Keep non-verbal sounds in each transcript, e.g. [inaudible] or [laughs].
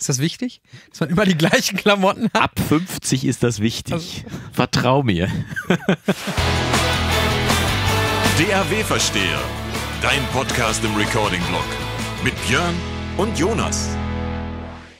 Ist das wichtig? Dass man immer die gleichen Klamotten hat? Ab 50 ist das wichtig. Also. Vertrau mir. DAW Versteher. Dein Podcast im Recording-Blog. Mit Björn und Jonas.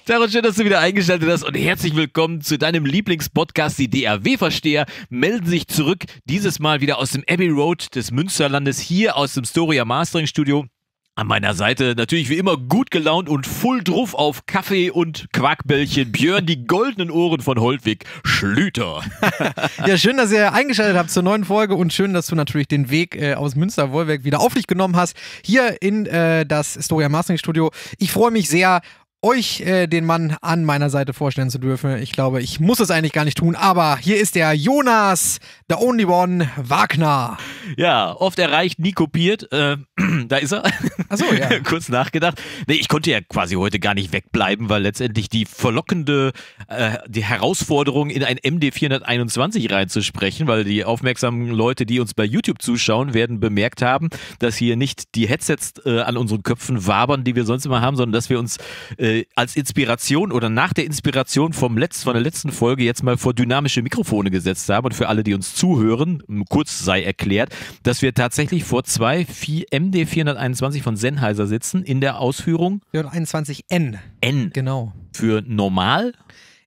Darin schön, dass du wieder eingeschaltet hast und herzlich willkommen zu deinem Lieblingspodcast, die DAW-Versteher. Melden sich zurück, dieses Mal wieder aus dem Abbey Road des Münsterlandes, hier aus dem Storia Mastering Studio. An meiner Seite natürlich wie immer gut gelaunt und full druff auf Kaffee und Quarkbällchen Björn, die goldenen Ohren von Holtwig Schlüter. [laughs] ja, schön, dass ihr eingeschaltet habt zur neuen Folge und schön, dass du natürlich den Weg äh, aus Münster-Wollwerk wieder auf dich genommen hast, hier in äh, das Storia Mastering Studio. Ich freue mich sehr euch äh, den Mann an meiner Seite vorstellen zu dürfen. Ich glaube, ich muss es eigentlich gar nicht tun, aber hier ist der Jonas, the only one, Wagner. Ja, oft erreicht, nie kopiert. Äh, [clears throat] da ist er. Achso, ja. [laughs] Kurz nachgedacht. Nee, ich konnte ja quasi heute gar nicht wegbleiben, weil letztendlich die verlockende äh, die Herausforderung, in ein MD421 reinzusprechen, weil die aufmerksamen Leute, die uns bei YouTube zuschauen, werden bemerkt haben, dass hier nicht die Headsets äh, an unseren Köpfen wabern, die wir sonst immer haben, sondern dass wir uns äh, äh, als Inspiration oder nach der Inspiration vom Letz, von der letzten Folge jetzt mal vor dynamische Mikrofone gesetzt haben. Und für alle, die uns zuhören, kurz sei erklärt, dass wir tatsächlich vor zwei MD421 von Sennheiser sitzen in der Ausführung. 421N. N. Genau. Für normal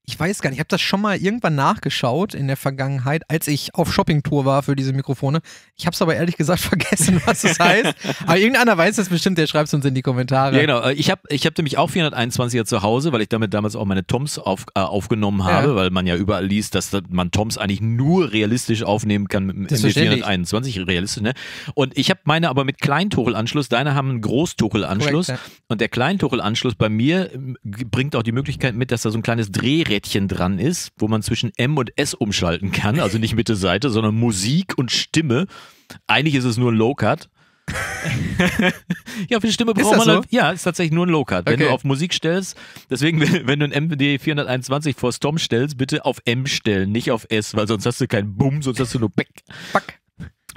ich weiß gar nicht, ich habe das schon mal irgendwann nachgeschaut in der Vergangenheit, als ich auf Shoppingtour war für diese Mikrofone. Ich habe es aber ehrlich gesagt [laughs] vergessen, was das heißt. Aber irgendeiner weiß das bestimmt, der schreibt es uns in die Kommentare. Ja, genau. Äh, ich habe ich hab nämlich auch 421er zu Hause, weil ich damit damals auch meine Toms auf, äh, aufgenommen habe, ja. weil man ja überall liest, dass man Toms eigentlich nur realistisch aufnehmen kann mit dem 421 realistisch. Ne? Und ich habe meine aber mit Kleintuchelanschluss, deine haben einen Großtuchelanschluss. Correct, ja. Und der Kleintuchelanschluss bei mir ähm, bringt auch die Möglichkeit mit, dass da so ein kleines Dreh Rädchen dran ist, wo man zwischen M und S umschalten kann, also nicht Mitte Seite, sondern Musik und Stimme. Eigentlich ist es nur ein Low-Cut. [laughs] ja, für die Stimme braucht man. Halt- so? Ja, ist tatsächlich nur ein Low-Cut. Wenn okay. du auf Musik stellst, deswegen, [laughs] wenn du ein MD 421 vor Storm stellst, bitte auf M stellen, nicht auf S, weil sonst hast du keinen Bumm, sonst hast du nur Back. Back.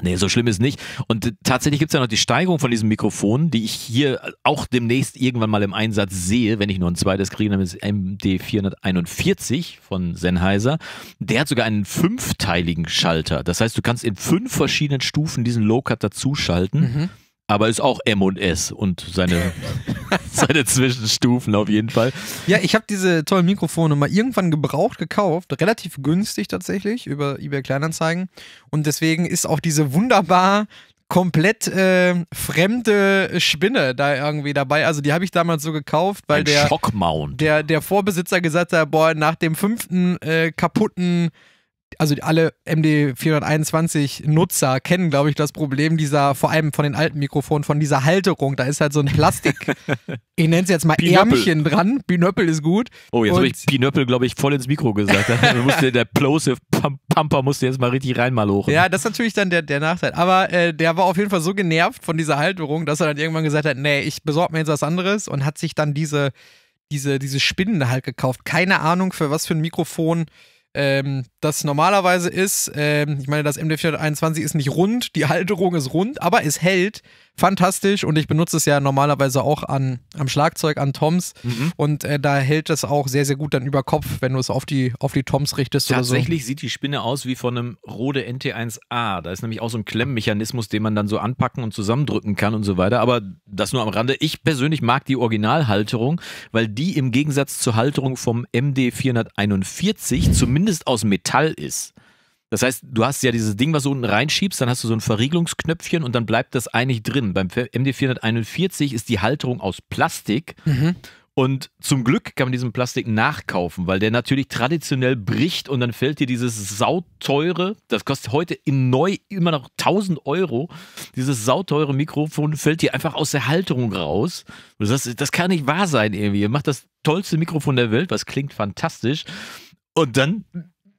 Nee, so schlimm ist nicht. Und tatsächlich gibt es ja noch die Steigerung von diesem Mikrofon, die ich hier auch demnächst irgendwann mal im Einsatz sehe, wenn ich nur ein zweites kriege, nämlich das MD441 von Sennheiser. Der hat sogar einen fünfteiligen Schalter. Das heißt, du kannst in fünf verschiedenen Stufen diesen Low-Cut dazuschalten. Mhm aber ist auch M&S und seine, [laughs] seine Zwischenstufen auf jeden Fall. Ja, ich habe diese tollen Mikrofone mal irgendwann gebraucht gekauft, relativ günstig tatsächlich über eBay Kleinanzeigen und deswegen ist auch diese wunderbar komplett äh, fremde Spinne da irgendwie dabei. Also die habe ich damals so gekauft, weil Ein der, der, der Vorbesitzer gesagt hat, boah, nach dem fünften äh, kaputten also alle MD421-Nutzer kennen, glaube ich, das Problem dieser, vor allem von den alten Mikrofonen, von dieser Halterung. Da ist halt so ein Plastik, [laughs] ich nenne es jetzt mal Pinöppel. Ärmchen dran. Binöppel ist gut. Oh, jetzt habe ich Binöppel, glaube ich, voll ins Mikro gesagt. [laughs] musste, der Plosive Pumper musste jetzt mal richtig hoch. Ja, das ist natürlich dann der, der Nachteil. Aber äh, der war auf jeden Fall so genervt von dieser Halterung, dass er dann irgendwann gesagt hat, nee, ich besorge mir jetzt was anderes und hat sich dann diese, diese, diese Spinnen halt gekauft. Keine Ahnung, für was für ein Mikrofon ähm, das normalerweise ist. Ähm, ich meine, das MD421 ist nicht rund, die Halterung ist rund, aber es hält fantastisch und ich benutze es ja normalerweise auch an, am Schlagzeug, an Toms mhm. und äh, da hält es auch sehr, sehr gut dann über Kopf, wenn du es auf die, auf die Toms richtest. Tatsächlich so. sieht die Spinne aus wie von einem Rode NT1A. Da ist nämlich auch so ein Klemmmechanismus, den man dann so anpacken und zusammendrücken kann und so weiter. Aber das nur am Rande. Ich persönlich mag die Originalhalterung, weil die im Gegensatz zur Halterung vom MD441 zumindest aus Metall ist. Das heißt, du hast ja dieses Ding, was du unten reinschiebst, dann hast du so ein Verriegelungsknöpfchen und dann bleibt das eigentlich drin. Beim MD441 ist die Halterung aus Plastik mhm. und zum Glück kann man diesen Plastik nachkaufen, weil der natürlich traditionell bricht und dann fällt dir dieses sauteure, das kostet heute in neu immer noch 1000 Euro, dieses sauteure Mikrofon fällt dir einfach aus der Halterung raus. das, das kann nicht wahr sein irgendwie. Ihr macht das tollste Mikrofon der Welt, was klingt fantastisch. Und dann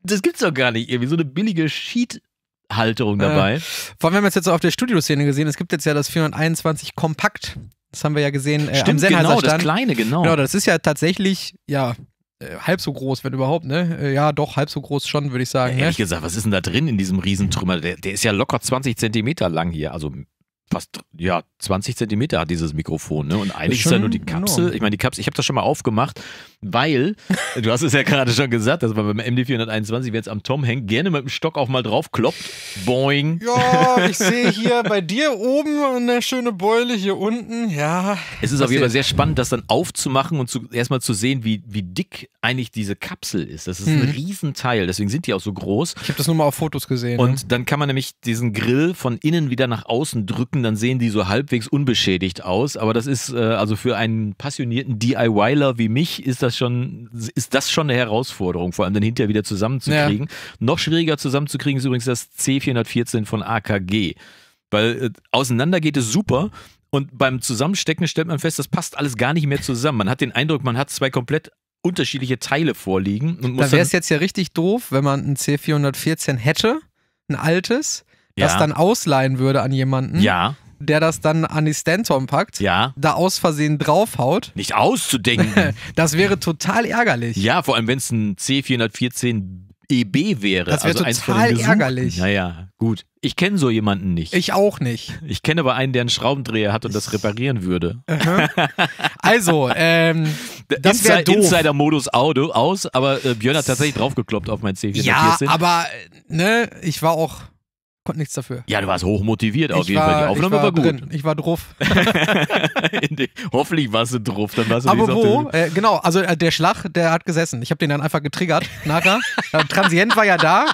das gibt's doch gar nicht irgendwie. So eine billige Sheet- Halterung äh, dabei. Äh, vor allem, wir haben es jetzt so auf der Studioszene gesehen, es gibt jetzt ja das 421 Kompakt. Das haben wir ja gesehen. Äh, Stimmt, am genau, das kleine, genau. Genau, das ist ja tatsächlich, ja, äh, halb so groß, wenn überhaupt, ne? Äh, ja, doch, halb so groß schon, würde ich sagen. Ja, ne? ehrlich ne? gesagt, was ist denn da drin in diesem Riesentrümmer? Der, der ist ja locker 20 Zentimeter lang hier, also fast, ja, 20 Zentimeter hat dieses Mikrofon, ne? Und eigentlich ist, ist ja nur die Kapsel, enorm. ich meine, die Kapsel, ich habe das schon mal aufgemacht, weil, du hast es ja gerade schon gesagt, dass man beim MD421, wer jetzt am Tom hängt, gerne mit dem Stock auch mal drauf kloppt. Boing. Ja, ich sehe hier [laughs] bei dir oben eine schöne Beule, hier unten, ja. Es ist auf jeden Fall sehr spannend, das dann aufzumachen und erstmal zu sehen, wie, wie dick eigentlich diese Kapsel ist. Das ist hm. ein Riesenteil, deswegen sind die auch so groß. Ich habe das nur mal auf Fotos gesehen. Und ne? dann kann man nämlich diesen Grill von innen wieder nach außen drücken, dann sehen die so halbwegs unbeschädigt aus. Aber das ist, äh, also für einen passionierten DIYler wie mich, ist das das schon, ist das schon eine Herausforderung, vor allem dann hinterher wieder zusammenzukriegen. Ja. Noch schwieriger zusammenzukriegen ist übrigens das C414 von AKG. Weil äh, auseinander geht es super, und beim Zusammenstecken stellt man fest, das passt alles gar nicht mehr zusammen. Man hat den Eindruck, man hat zwei komplett unterschiedliche Teile vorliegen. Und da wäre es jetzt ja richtig doof, wenn man ein C414 hätte, ein altes, das ja. dann ausleihen würde an jemanden. Ja der das dann an die Stanton packt, ja. da aus Versehen draufhaut. Nicht auszudenken. [laughs] das wäre total ärgerlich. Ja, vor allem wenn es ein C414 EB e wäre. Das wäre also total ärgerlich. Naja, gut. Ich kenne so jemanden nicht. Ich auch nicht. Ich kenne aber einen, der einen Schraubendreher hat und das reparieren würde. [laughs] also, ähm, das wäre doof. Insider-Modus aus, aber äh, Björn hat tatsächlich draufgekloppt auf mein C414. Ja, aber äh, ne, ich war auch konnte nichts dafür. Ja, du warst hochmotiviert auf ich jeden war, Fall. Die Aufnahme war, war, gut. Drin. Ich war drauf. [laughs] Hoffentlich warst du drauf. Dann warst du Aber wo? Äh, genau, also äh, der Schlag, der hat gesessen. Ich habe den dann einfach getriggert nachher. [laughs] Äh, Transient war ja da.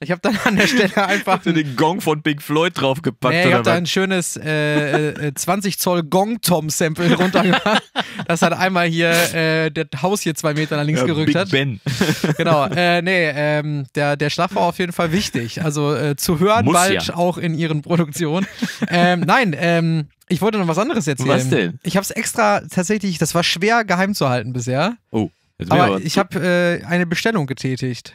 Ich habe dann an der Stelle [laughs] einfach. Hast du den Gong von Pink Floyd draufgepackt. Nee, ich habe da ein schönes äh, äh, 20 äh, Zoll Gong-Tom-Sample [laughs] runtergemacht. das hat einmal hier äh, das Haus hier zwei Meter nach links ja, gerückt Big hat. Ben. [laughs] genau. Äh, nee, ähm, der, der Schlaf war auf jeden Fall wichtig. Also äh, zu hören Muss bald ja. auch in ihren Produktionen. Ähm, nein, ähm, ich wollte noch was anderes erzählen. Was denn? Ich habe es extra tatsächlich, das war schwer geheim zu halten bisher. Oh. jetzt Aber ich habe äh, eine Bestellung getätigt.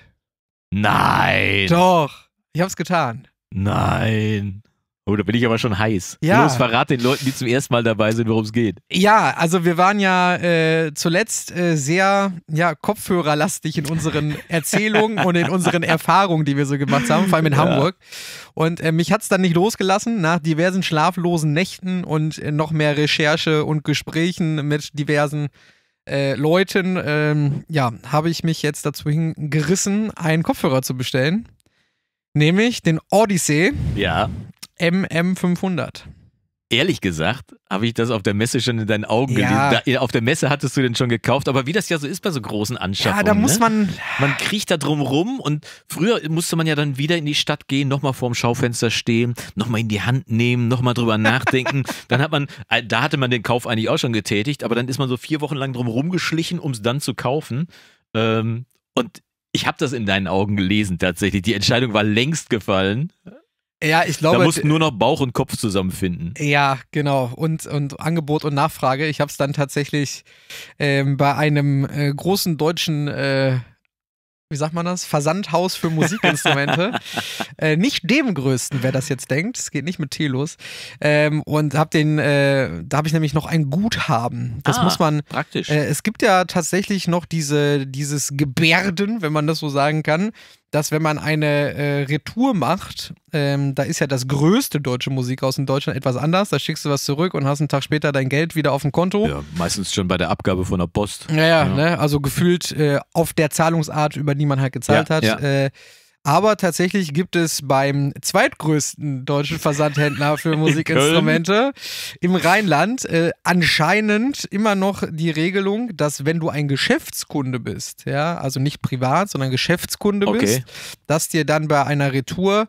Nein. Doch. Ich hab's getan. Nein. Oh, da bin ich aber schon heiß. Ja. Los, verrat den Leuten, die zum ersten Mal dabei sind, worum es geht. Ja, also wir waren ja äh, zuletzt äh, sehr ja, kopfhörerlastig in unseren [laughs] Erzählungen und in unseren Erfahrungen, die wir so gemacht haben, vor allem in ja. Hamburg. Und äh, mich hat es dann nicht losgelassen, nach diversen schlaflosen Nächten und äh, noch mehr Recherche und Gesprächen mit diversen äh, Leuten, ähm, ja, habe ich mich jetzt dazu hingerissen, einen Kopfhörer zu bestellen. Nämlich den Odyssey ja. MM500. Ehrlich gesagt, habe ich das auf der Messe schon in deinen Augen ja. gelesen. Da, auf der Messe hattest du den schon gekauft, aber wie das ja so ist bei so großen Anschaffungen. Ja, da muss ne? man. Ne? Man kriecht da drum rum und früher musste man ja dann wieder in die Stadt gehen, nochmal vorm Schaufenster stehen, nochmal in die Hand nehmen, nochmal drüber nachdenken. [laughs] dann hat man, äh, da hatte man den Kauf eigentlich auch schon getätigt, aber dann ist man so vier Wochen lang drum rumgeschlichen, um es dann zu kaufen. Ähm, und ich habe das in deinen Augen gelesen tatsächlich. Die Entscheidung war längst gefallen. Ja, ich glaube. Da mussten nur noch Bauch und Kopf zusammenfinden. Ja, genau. Und, und Angebot und Nachfrage. Ich habe es dann tatsächlich ähm, bei einem äh, großen deutschen, äh, wie sagt man das? Versandhaus für Musikinstrumente. [laughs] äh, nicht dem größten, wer das jetzt denkt. Es geht nicht mit T los. Ähm, und habe den, äh, da habe ich nämlich noch ein Guthaben. Das ah, muss man. Praktisch. Äh, es gibt ja tatsächlich noch diese, dieses Gebärden, wenn man das so sagen kann dass wenn man eine äh, Retour macht, ähm, da ist ja das größte deutsche Musikhaus in Deutschland etwas anders. Da schickst du was zurück und hast einen Tag später dein Geld wieder auf dem Konto. Ja, meistens schon bei der Abgabe von der Post. Naja, ja, Ne? also gefühlt äh, auf der Zahlungsart, über die man halt gezahlt ja, hat. Äh, aber tatsächlich gibt es beim zweitgrößten deutschen Versandhändler für [laughs] Musikinstrumente im Rheinland äh, anscheinend immer noch die Regelung, dass wenn du ein Geschäftskunde bist, ja, also nicht privat, sondern Geschäftskunde okay. bist, dass dir dann bei einer Retour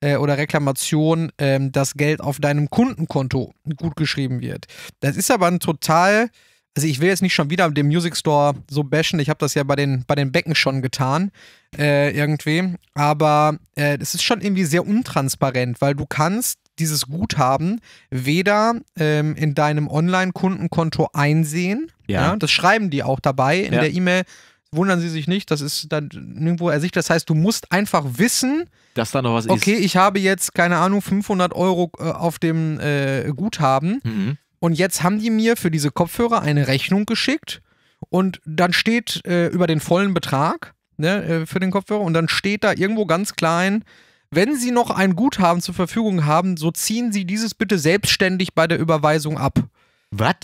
äh, oder Reklamation ähm, das Geld auf deinem Kundenkonto gutgeschrieben wird. Das ist aber ein total also ich will jetzt nicht schon wieder den Music Store so bashen, ich habe das ja bei den, bei den Becken schon getan, äh, irgendwie, aber es äh, ist schon irgendwie sehr untransparent, weil du kannst dieses Guthaben weder ähm, in deinem Online-Kundenkonto einsehen, ja. ja. das schreiben die auch dabei in ja. der E-Mail, wundern Sie sich nicht, das ist dann nirgendwo ersichtlich. Das heißt, du musst einfach wissen, dass da noch was okay, ist. Okay, ich habe jetzt, keine Ahnung, 500 Euro äh, auf dem äh, Guthaben. Mhm. Und jetzt haben die mir für diese Kopfhörer eine Rechnung geschickt und dann steht äh, über den vollen Betrag ne, äh, für den Kopfhörer und dann steht da irgendwo ganz klein, wenn Sie noch ein Guthaben zur Verfügung haben, so ziehen Sie dieses bitte selbstständig bei der Überweisung ab. Was?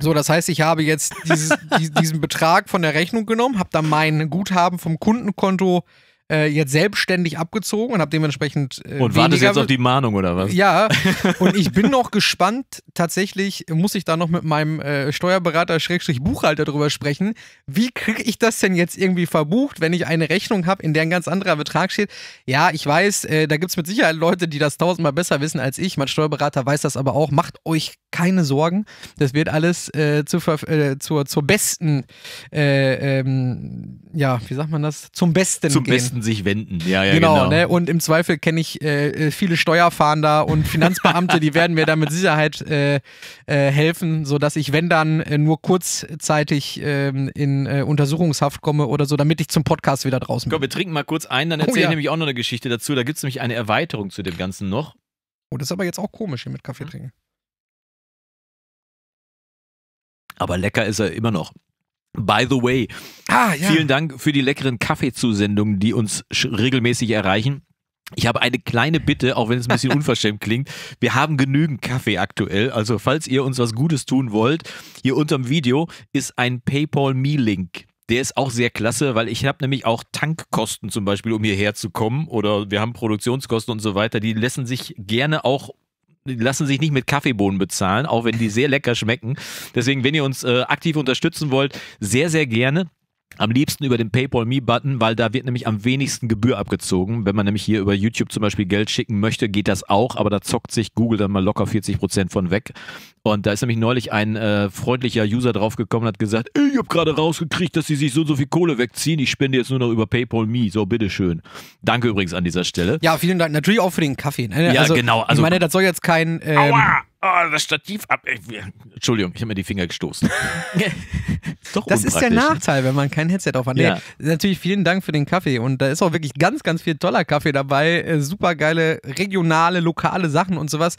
So, das heißt, ich habe jetzt dieses, [laughs] diesen Betrag von der Rechnung genommen, habe dann mein Guthaben vom Kundenkonto äh, äh, jetzt selbstständig abgezogen und habe dementsprechend. Äh, und wartest jetzt auf die Mahnung oder was? Ja, [laughs] und ich bin noch gespannt. Tatsächlich muss ich da noch mit meinem äh, Steuerberater, Buchhalter drüber sprechen. Wie kriege ich das denn jetzt irgendwie verbucht, wenn ich eine Rechnung habe, in der ein ganz anderer Betrag steht? Ja, ich weiß, äh, da gibt es mit Sicherheit Leute, die das tausendmal besser wissen als ich. Mein Steuerberater weiß das aber auch. Macht euch keine Sorgen. Das wird alles äh, zu äh, zur, zur besten, äh, ähm, ja, wie sagt man das? Zum Besten. Zum gehen. Besten Experten sich wenden. Ja, ja, genau. genau. Ne? Und im Zweifel kenne ich äh, äh, viele Steuerfahnder und Finanzbeamte, die werden mir da mit Sicherheit äh, äh helfen, sodass ich, wenn dann, äh, nur kurzzeitig ähm, in Untersuchungshaft komme oder so, damit ich zum Podcast wieder draußen bin. Komm, wir trinken mal kurz ein, dann erzähle oh, ja. ich nämlich auch noch eine Geschichte dazu. Da gibt es nämlich eine Erweiterung zu dem Ganzen noch. Oh, das ist aber jetzt auch komisch hier mit Kaffee trinken. Aber lecker ist er immer noch. By the way, ah, ja. vielen Dank für die leckeren Kaffeezusendungen, die uns regelmäßig erreichen. Ich habe eine kleine Bitte, auch wenn es ein bisschen [laughs] unverschämt klingt. Wir haben genügend Kaffee aktuell. Also, falls ihr uns was Gutes tun wollt, hier unterm Video ist ein PayPal-Me-Link. Der ist auch sehr klasse, weil ich habe nämlich auch Tankkosten zum Beispiel, um hierher zu kommen. Oder wir haben Produktionskosten und so weiter. Die lassen sich gerne auch die lassen sich nicht mit Kaffeebohnen bezahlen, auch wenn die sehr lecker schmecken. Deswegen, wenn ihr uns äh, aktiv unterstützen wollt, sehr, sehr gerne. Am liebsten über den PayPal Me-Button, weil da wird nämlich am wenigsten Gebühr abgezogen. Wenn man nämlich hier über YouTube zum Beispiel Geld schicken möchte, geht das auch, aber da zockt sich Google dann mal locker 40 Prozent von weg. Und da ist nämlich neulich ein äh, freundlicher User draufgekommen und hat gesagt, ich habe gerade rausgekriegt, dass sie sich so und so viel Kohle wegziehen. Ich spende jetzt nur noch über PayPal Me. So, bitteschön. Danke übrigens an dieser Stelle. Ja, vielen Dank. Natürlich auch für den Kaffee. Ne? Ja, also, genau. Also, ich meine, das soll jetzt kein... Ähm, Aua! Ah, oh, das Stativ ab. Äh, Entschuldigung, ich habe mir die Finger gestoßen. [laughs] Doch das ist der Nachteil, wenn man kein Headset auf hat. Nee, ja. Natürlich vielen Dank für den Kaffee und da ist auch wirklich ganz, ganz viel toller Kaffee dabei. Äh, Super geile regionale, lokale Sachen und sowas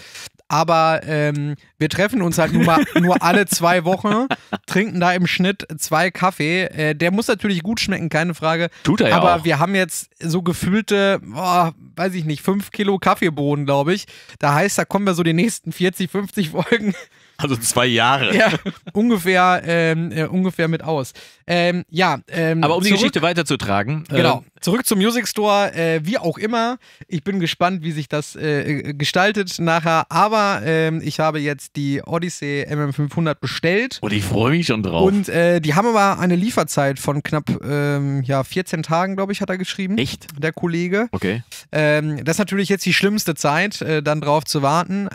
aber ähm, wir treffen uns halt nur, mal, nur alle zwei Wochen, trinken da im Schnitt zwei Kaffee. Äh, der muss natürlich gut schmecken, keine Frage. Tut er ja Aber auch. wir haben jetzt so gefühlte, boah, weiß ich nicht, fünf Kilo Kaffeebohnen, glaube ich. Da heißt, da kommen wir so die nächsten 40, 50 Folgen also zwei Jahre. Ja, ungefähr, ähm, äh, ungefähr mit aus. Ähm, ja, ähm, Aber um zurück, die Geschichte weiterzutragen. Äh, genau. Zurück zum Music Store, äh, wie auch immer. Ich bin gespannt, wie sich das äh, äh gestaltet nachher. Aber ähm, ich habe jetzt die Odyssey MM500 bestellt. Und oh, ich freue mich schon drauf. Und äh, die haben aber eine Lieferzeit von knapp ähm, ja, 14 Tagen, glaube ich, hat er geschrieben. Echt? Der Kollege. Okay. Ähm, das ist natürlich jetzt die schlimmste Zeit, dann drauf zu warten.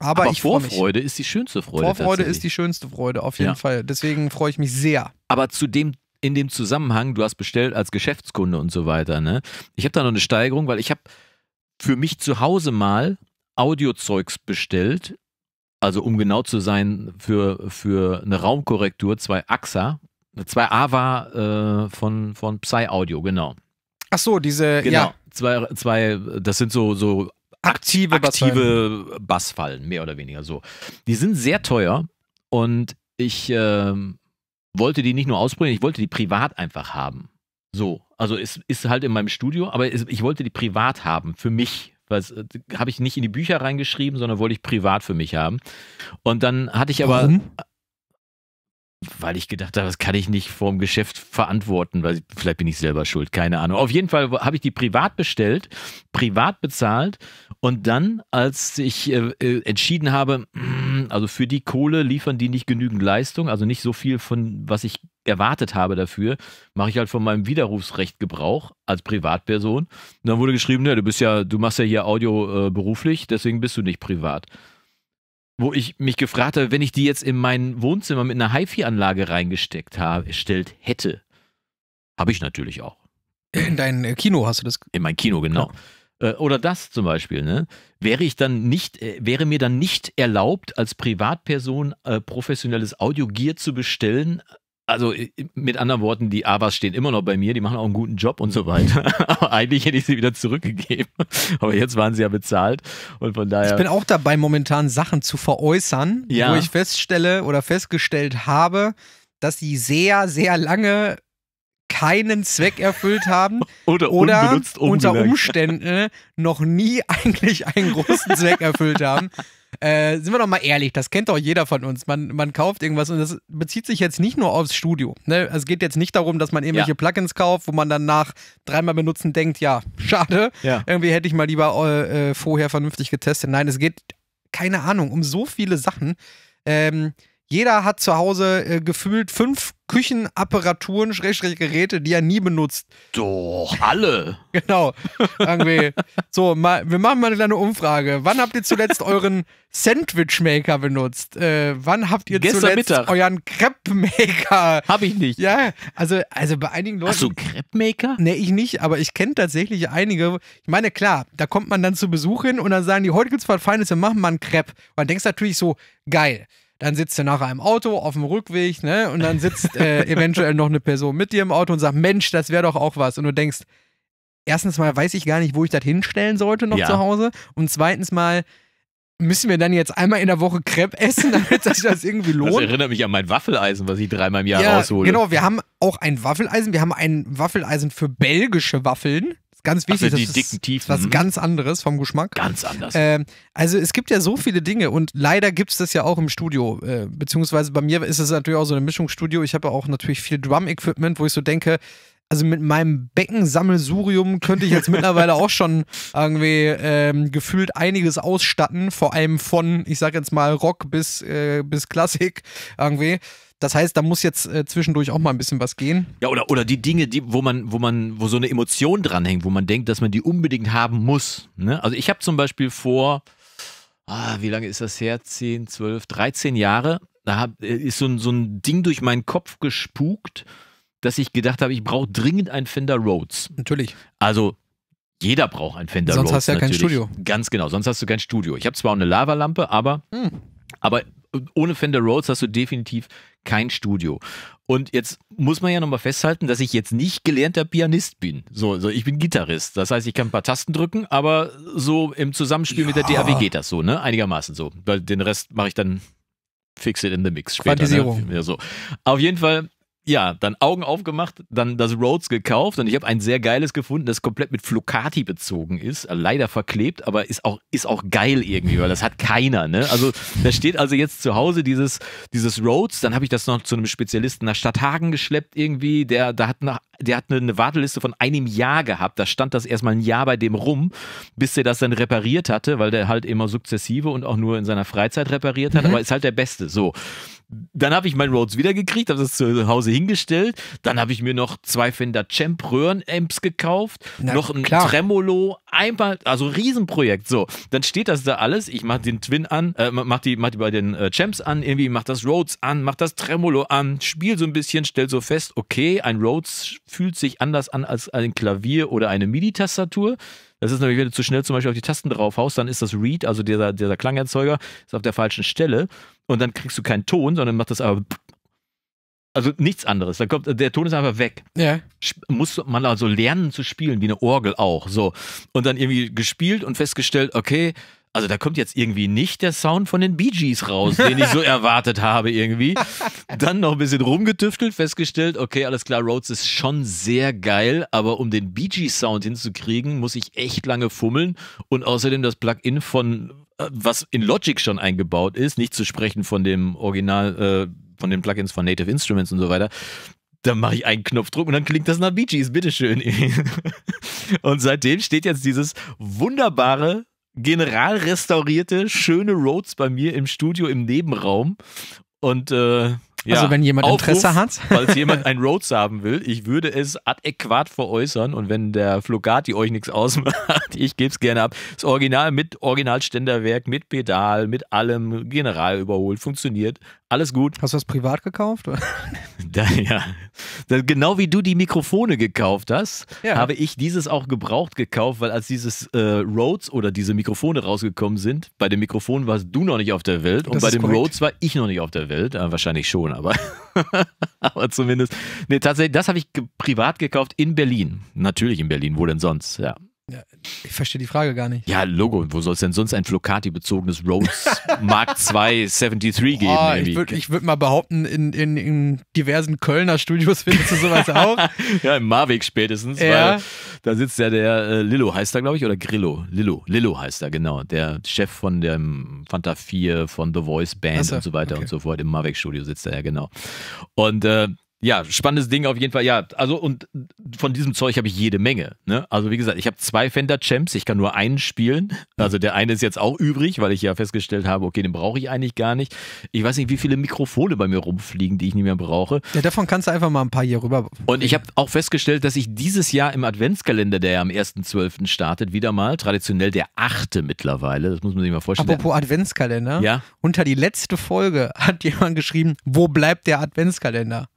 Aber, Aber ich Vorfreude ist die schönste Freude. Vorfreude ist die schönste Freude, auf jeden ja. Fall. Deswegen freue ich mich sehr. Aber zu dem in dem Zusammenhang, du hast bestellt als Geschäftskunde und so weiter, ne? Ich habe da noch eine Steigerung, weil ich habe für mich zu Hause mal Audiozeugs bestellt. Also um genau zu sein, für, für eine Raumkorrektur, zwei AXA, zwei AVA äh, von, von Psy Audio, genau. Ach so, diese, genau. ja. Zwei, zwei, das sind so, so aktive, aktive Bassfallen. Bassfallen, mehr oder weniger so. Die sind sehr teuer und ich äh, wollte die nicht nur ausprobieren, ich wollte die privat einfach haben. So, also es ist halt in meinem Studio, aber es, ich wollte die privat haben, für mich. Was äh, habe ich nicht in die Bücher reingeschrieben, sondern wollte ich privat für mich haben. Und dann hatte ich aber. Warum? weil ich gedacht habe, das kann ich nicht vorm Geschäft verantworten, weil vielleicht bin ich selber schuld, keine Ahnung. Auf jeden Fall habe ich die privat bestellt, privat bezahlt und dann, als ich äh, äh entschieden habe, mm, also für die Kohle liefern die nicht genügend Leistung, also nicht so viel von was ich erwartet habe dafür, mache ich halt von meinem Widerrufsrecht Gebrauch als Privatperson. Und dann wurde geschrieben, ja, ne, du bist ja, du machst ja hier Audio äh, beruflich, deswegen bist du nicht privat wo ich mich gefragt habe, wenn ich die jetzt in mein Wohnzimmer mit einer HiFi-Anlage reingesteckt habe, gestellt hätte. Habe ich natürlich auch. In dein äh, Kino hast du das? In mein Kino, genau. genau. Oder das zum Beispiel, ne? Wäre ich dann nicht, äh, wäre mir dann nicht erlaubt, als Privatperson äh, professionelles Audio-Gear zu bestellen, also mit anderen Worten, die Avas stehen immer noch bei mir, die machen auch einen guten Job und so weiter. [laughs] Aber eigentlich hätte ich sie wieder zurückgegeben. [laughs] Aber jetzt waren sie ja bezahlt und von daher. Ich bin auch dabei, momentan Sachen zu veräußern, ja. wo ich feststelle oder festgestellt habe, dass sie sehr, sehr lange keinen Zweck erfüllt haben [laughs] oder, oder unter Umständen noch nie eigentlich einen großen Zweck erfüllt haben. Äh, sind wir doch mal ehrlich, das kennt doch jeder von uns. Man, man kauft irgendwas und das bezieht sich jetzt nicht nur aufs Studio. Ne? Also es geht jetzt nicht darum, dass man irgendwelche ja. Plugins kauft, wo man dann nach dreimal benutzen denkt, ja, schade, ja. irgendwie hätte ich mal lieber äh, äh vorher vernünftig getestet. Nein, es geht, keine Ahnung, um so viele Sachen. Ähm, jeder hat zu Hause äh, gefühlt fünf Küchenapparaturen, Geräte, die er nie benutzt. Doch, alle. [laughs] genau. Irgendwie. So, mal, wir machen mal eine kleine Umfrage. Wann habt ihr zuletzt euren Sandwich-Maker benutzt? Äh, wann habt ihr Gestern zuletzt Mittag. euren Crepe-Maker? Hab ich nicht. Ja, also, also bei einigen Leuten. Hast du Crepe-Maker? Nee, ich nicht, aber ich kenne tatsächlich einige. Ich meine, klar, da kommt man dann zu Besuch hin und dann sagen die, heute gibt's was Feines, wir machen mal einen Crepe. Man denkt natürlich so, geil dann sitzt du nachher im Auto auf dem Rückweg, ne? Und dann sitzt äh, [laughs] eventuell noch eine Person mit dir im Auto und sagt, Mensch, das wäre doch auch was. Und du denkst, erstens mal weiß ich gar nicht, wo ich das hinstellen sollte noch ja. zu Hause. Und zweitens mal, müssen wir dann jetzt einmal in der Woche Crepe essen, damit sich das irgendwie lohnt? Das erinnert mich an mein Waffeleisen, was ich dreimal im Jahr ja, raushole. Genau, wir haben auch ein Waffeleisen. Wir haben ein Waffeleisen für belgische Waffeln. Ist ganz wichtig. Also die das dicken ist Tiefen. was hm? ganz anderes vom Geschmack. Ganz anders. Ähm, also es gibt ja so viele Dinge und leider gibt es das ja auch im Studio. Äh, beziehungsweise bei mir ist es natürlich auch so ein Mischungsstudio. Ich habe ja auch natürlich viel Drum-Equipment, wo ich so denke, also mit meinem Beckensammelsurium könnte ich jetzt [laughs] mittlerweile auch schon irgendwie ähm, gefühlt einiges ausstatten, vor allem von, ich sag jetzt mal, Rock bis, äh, bis Klassik irgendwie. Das heißt, da muss jetzt äh, zwischendurch auch mal ein bisschen was gehen. Ja, oder, oder die Dinge, die, wo man, wo man, wo so eine Emotion dranhängt, wo man denkt, dass man die unbedingt haben muss. Ne? Also ich habe zum Beispiel vor, ah, wie lange ist das her? 10, 12, 13 Jahre. Da hab, äh, ist so ein, so ein Ding durch meinen Kopf gespukt, dass ich gedacht habe, ich brauche dringend einen Fender Rhodes. Natürlich. Also jeder braucht ein Fender sonst Rhodes. Sonst hast du ja natürlich. kein Studio. Ganz genau, sonst hast du kein Studio. Ich habe zwar auch eine Lavalampe, aber, hm. aber ohne Fender Rhodes hast du definitiv kein Studio. Und jetzt muss man ja nochmal festhalten, dass ich jetzt nicht gelernter Pianist bin. So, so, ich bin Gitarrist. Das heißt, ich kann ein paar Tasten drücken, aber so im Zusammenspiel ja. mit der DAW geht das so, ne? Einigermaßen so. Weil den Rest mache ich dann fix it in the mix später. Ne? Ja, so. Auf jeden Fall ja, dann Augen aufgemacht, dann das Rhodes gekauft und ich habe ein sehr geiles gefunden, das komplett mit Flucati bezogen ist. Leider verklebt, aber ist auch, ist auch geil irgendwie, weil das hat keiner. Ne? Also da steht also jetzt zu Hause dieses, dieses Rhodes, dann habe ich das noch zu einem Spezialisten nach Stadthagen geschleppt irgendwie, der, da hat nach, der hat eine, Warteliste von einem Jahr gehabt. Da stand das erstmal ein Jahr bei dem rum, bis der das dann repariert hatte, weil der halt immer sukzessive und auch nur in seiner Freizeit repariert hat, mhm. aber ist halt der Beste. So. Dann habe ich mein Rhodes wiedergekriegt, habe das zu Hause hingestellt. Dann habe ich mir noch zwei Fender Champ Röhren-Amps gekauft, Na, noch ein klar. Tremolo, einmal, also Riesenprojekt. So, dann steht das da alles. Ich mache den Twin an, äh, mach, die, mach die bei den äh, Champs an, irgendwie mach das Rhodes an, mach das Tremolo an, spiel so ein bisschen, stell so fest, okay, ein Rhodes fühlt sich anders an als ein Klavier oder eine MIDI-Tastatur. Das ist nämlich, wenn du zu schnell zum Beispiel auf die Tasten drauf haust, dann ist das Read, also dieser, dieser Klangerzeuger, ist auf der falschen Stelle und dann kriegst du keinen Ton, sondern macht das aber. Also nichts anderes. Dann kommt, der Ton ist einfach weg. Ja. Muss man also lernen zu spielen, wie eine Orgel auch. So. Und dann irgendwie gespielt und festgestellt, okay, also da kommt jetzt irgendwie nicht der Sound von den Bee Gees raus, den ich so [laughs] erwartet habe irgendwie. Dann noch ein bisschen rumgetüftelt, festgestellt, okay, alles klar, Rhodes ist schon sehr geil, aber um den Bee Gees Sound hinzukriegen, muss ich echt lange fummeln und außerdem das Plugin von äh, was in Logic schon eingebaut ist, nicht zu sprechen von dem Original, äh, von den Plugins von Native Instruments und so weiter, Da mache ich einen Knopfdruck und dann klingt das nach Bee Gees, bitteschön. [laughs] und seitdem steht jetzt dieses wunderbare general restaurierte, schöne Rhodes bei mir im Studio im Nebenraum. Und äh, ja, also wenn jemand Aufruf, Interesse hat. Falls jemand [laughs] ein Rhodes haben will, ich würde es adäquat veräußern und wenn der Flugati euch nichts ausmacht, [laughs] ich gebe es gerne ab. Das Original mit Originalständerwerk, mit Pedal, mit allem, General überholt, funktioniert, alles gut. Hast du das privat gekauft? [laughs] da, ja. Da, genau wie du die Mikrofone gekauft hast, ja. habe ich dieses auch gebraucht gekauft, weil als dieses äh, Rhodes oder diese Mikrofone rausgekommen sind, bei dem Mikrofon warst du noch nicht auf der Welt das und bei dem korrekt. Rhodes war ich noch nicht auf der Welt, äh, wahrscheinlich schon aber, [laughs] aber zumindest. Nee, tatsächlich, das habe ich privat gekauft in Berlin. Natürlich in Berlin, wo denn sonst, ja. Ja, ich verstehe die Frage gar nicht. Ja, Logo. Wo soll es denn sonst ein Flocati-bezogenes Rhodes [laughs] Mark II 73 geben? Oh, ich würde würd mal behaupten, in, in, in, diversen Kölner Studios findest du sowas [laughs] auch. ja, im Marweg spätestens. Ja. Weil da sitzt ja der äh, Lillo heißt er, glaube ich, oder Grillo. Lillo. Lillo heißt er, genau. Der Chef von der Fanta 4, von The Voice Band so, und so weiter okay. und so fort. Im Marweg-Studio sitzt er ja, genau. Und äh, ja, spannendes Ding auf jeden Fall. Ja, also und von diesem Zeug habe ich jede Menge. Ne? Also wie gesagt, ich habe zwei Fender Champs, ich kann nur einen spielen. Also der eine ist jetzt auch übrig, weil ich ja festgestellt habe, okay, den brauche ich eigentlich gar nicht. Ich weiß nicht, wie viele Mikrofone bei mir rumfliegen, die ich nicht mehr brauche. Ja, davon kannst du einfach mal ein paar hier rüber. Und ich habe auch festgestellt, dass ich dieses Jahr im Adventskalender, der ja am 1.12. startet, wieder mal, traditionell der achte mittlerweile, das muss man sich mal vorstellen. Apropos Adventskalender, ja? unter die letzte Folge hat jemand geschrieben, wo bleibt der Adventskalender?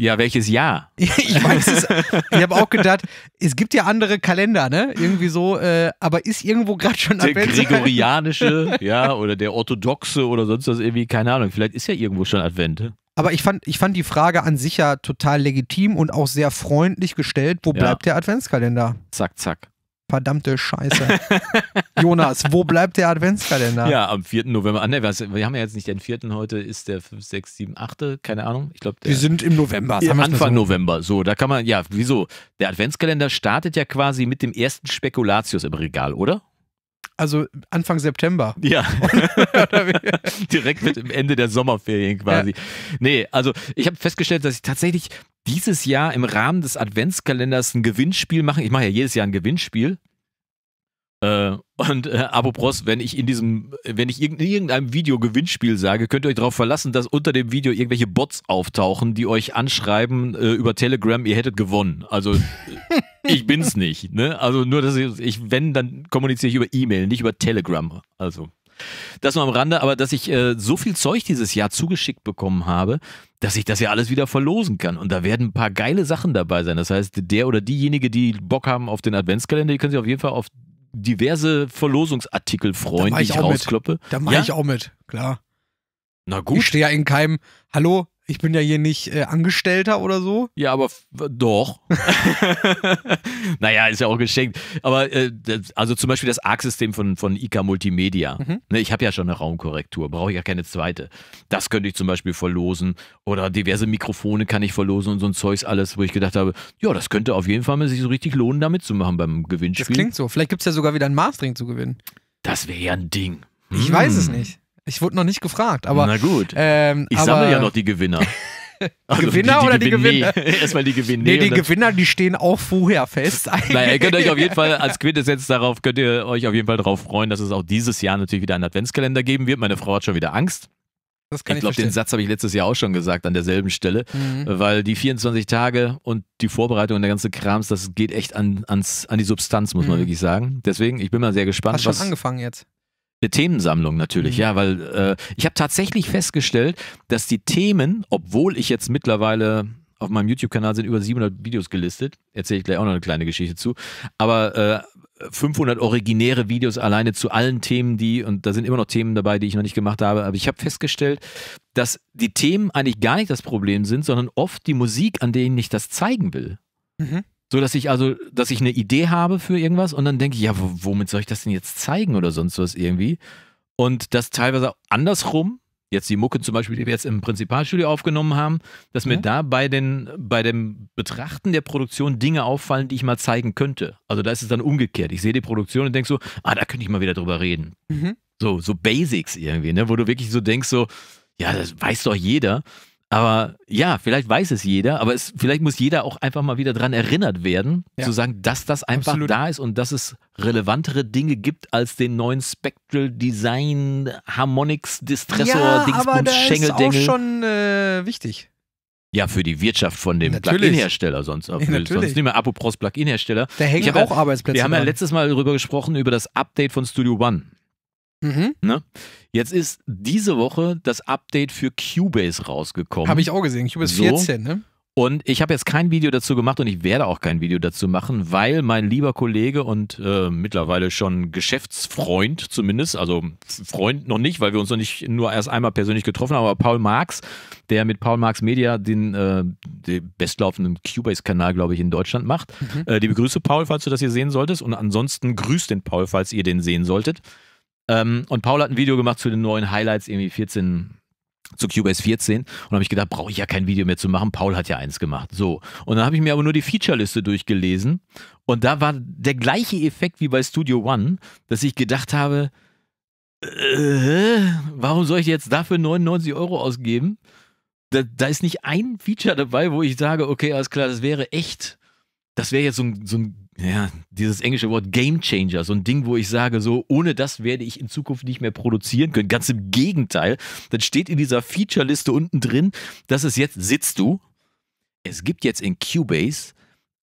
Ja, welches Jahr? [laughs] ich weiß es. Ich habe auch gedacht, es gibt ja andere Kalender, ne? Irgendwie so, äh, aber ist irgendwo gerade schon Advent? Der gregorianische, [laughs] ja, oder der orthodoxe oder sonst was irgendwie, keine Ahnung. Vielleicht ist ja irgendwo schon Advent. Ne? Aber ich fand, ich fand die Frage an sich ja total legitim und auch sehr freundlich gestellt. Wo ja. bleibt der Adventskalender? Zack, zack verdammte Scheiße. [laughs] Jonas, wo bleibt der Adventskalender? Ja, am 4. November. Ah, ne, wir haben ja jetzt nicht den 4. heute, ist der 5, 6, 7, 8. Keine Ahnung. Ich glaube, Wir sind im November. Anfang so. November. So, da kann man, ja, wieso? Der Adventskalender startet ja quasi mit dem ersten Spekulatius im Regal, oder? also Anfang September. Ja. [laughs] [laughs] Direkt mit dem Ende der Sommerferien quasi. Ja. Nee, also ich habe festgestellt, dass ich tatsächlich dieses Jahr im Rahmen des Adventskalenders ein Gewinnspiel mache. Ich mache ja jedes Jahr ein Gewinnspiel äh, und äh, Apropos, wenn ich in diesem, wenn ich in irgendeinem Video Gewinnspiel sage, könnt ihr euch darauf verlassen, dass unter dem Video irgendwelche Bots auftauchen, die euch anschreiben äh, über Telegram, ihr hättet gewonnen. Also äh, ich bin's nicht. Ne? Also nur, dass ich, ich, wenn, dann kommuniziere ich über E-Mail, nicht über Telegram. Also das nur am Rande, aber dass ich äh, so viel Zeug dieses Jahr zugeschickt bekommen habe, dass ich das ja alles wieder verlosen kann. Und da werden ein paar geile Sachen dabei sein. Das heißt, der oder diejenige, die Bock haben auf den Adventskalender, die können sich auf jeden Fall auf diverse Verlosungsartikel freuen, die ich, rauskloppe. Mit. Da mache ich auch mit, klar. Na gut. Ich stehe ja in keinem, hallo, ich bin ja hier nicht äh, Angestellter oder so. Ja, aber doch. [laughs] naja, ist ja auch geschenkt. Aber äh, also zum Beispiel das ARC-System von, von IK Multimedia. Mhm. Ne, ich habe ja schon eine Raumkorrektur, brauche ich ja keine zweite. Das könnte ich zum Beispiel verlosen. Oder diverse Mikrofone kann ich verlosen und so ein Zeugs alles, wo ich gedacht habe, ja, das könnte auf jeden Fall mal sich so richtig lohnen, da mitzumachen beim Gewinnspiel. Das klingt so. Vielleicht gibt es ja sogar wieder ein Mastering zu gewinnen. Das wäre ja ein Ding. Ich weiß es hm. nicht. Ich wurde noch nicht gefragt, aber. Na gut. Ähm, ich sammle ja noch die Gewinner. [laughs] Also Gewinner die, die oder die Gewinner? [laughs] erstmal die Gewinner. Nee, die Gewinner, die stehen auch vorher fest. [laughs] Naja, ihr könnt euch auf jeden Fall als Quintessenz darauf, könnt ihr euch auf jeden Fall darauf freuen, dass es auch dieses Jahr natürlich wieder einen Adventskalender geben wird. Meine Frau hat schon wieder Angst. Das kann ich glaube, den Satz habe ich letztes Jahr auch schon gesagt an derselben Stelle, mhm. weil die 24 Tage und die Vorbereitung und der ganze Krams, das geht echt an, ans, an die Substanz, muss mhm. man wirklich sagen. Deswegen, ich bin mal sehr gespannt. Hast du schon angefangen jetzt? Eine Themensammlung natürlich, mhm. ja, weil äh, ich habe tatsächlich festgestellt, dass die Themen, obwohl ich jetzt mittlerweile auf meinem YouTube-Kanal sind über 700 Videos gelistet, erzähle ich gleich auch noch eine kleine Geschichte zu, aber äh, 500 originäre Videos alleine zu allen Themen, die, und da sind immer noch Themen dabei, die ich noch nicht gemacht habe, aber ich habe festgestellt, dass die Themen eigentlich gar nicht das Problem sind, sondern oft die Musik, an denen ich das zeigen will. Mhm. So dass ich also, dass ich eine Idee habe für irgendwas und dann denke ich, ja, womit soll ich das denn jetzt zeigen oder sonst was irgendwie? Und das teilweise andersrum, jetzt die Mucke zum Beispiel, die wir jetzt im Prinzipalstudio aufgenommen haben, dass mir mhm. da bei, den, bei dem Betrachten der Produktion Dinge auffallen, die ich mal zeigen könnte. Also da ist es dann umgekehrt. Ich sehe die Produktion und denke so, ah, da könnte ich mal wieder drüber reden. Mhm. So, so Basics irgendwie, ne? wo du wirklich so denkst, so, ja, das weiß doch jeder. Aber ja, vielleicht weiß es jeder, aber es, vielleicht muss jeder auch einfach mal wieder dran erinnert werden, ja. zu sagen, dass das einfach Absolut. da ist und dass es relevantere Dinge gibt als den neuen Spectral Design Harmonix Distressor ja, Dingsbums Schengeldengel. Das ist auch schon äh, wichtig. Ja, für die Wirtschaft von dem plug in hersteller sonst. Ja, [laughs] äh, sonst nicht mehr apropos in hersteller Da hängen auch ja, Arbeitsplätze. Wir haben ja letztes Mal darüber gesprochen, über das Update von Studio One. Mhm. Ne? Jetzt ist diese Woche das Update für Cubase rausgekommen. Habe ich auch gesehen, Cubase so. 14, ne? Und ich habe jetzt kein Video dazu gemacht und ich werde auch kein Video dazu machen, weil mein lieber Kollege und äh, mittlerweile schon Geschäftsfreund zumindest, also Freund noch nicht, weil wir uns noch nicht nur erst einmal persönlich getroffen haben, aber Paul Marx, der mit Paul Marx Media den, äh, den bestlaufenden Cubase-Kanal, glaube ich, in Deutschland macht. Mhm. Äh, die begrüße Paul, falls du das hier sehen solltest. Und ansonsten grüßt den Paul, falls ihr den sehen solltet. Ähm, und Paul hat ein Video gemacht zu den neuen Highlights, irgendwie 14 zu Cubase 14 und habe ich gedacht, brauche ich ja kein Video mehr zu machen. Paul hat ja eins gemacht. So. Und dann habe ich mir aber nur die Feature-Liste durchgelesen und da war der gleiche Effekt wie bei Studio One, dass ich gedacht habe, äh, warum soll ich jetzt dafür 99 Euro ausgeben? Da, da, ist nicht ein Feature dabei, wo ich sage, okay, alles klar, das wäre echt, das wäre jetzt so ein, so ein ja, dieses englische Wort Game Changer, so ein Ding, wo ich sage, so ohne das werde ich in Zukunft nicht mehr produzieren können. Ganz im Gegenteil, dann steht in dieser Feature-Liste unten drin, dass es jetzt, sitzt du, es gibt jetzt in Cubase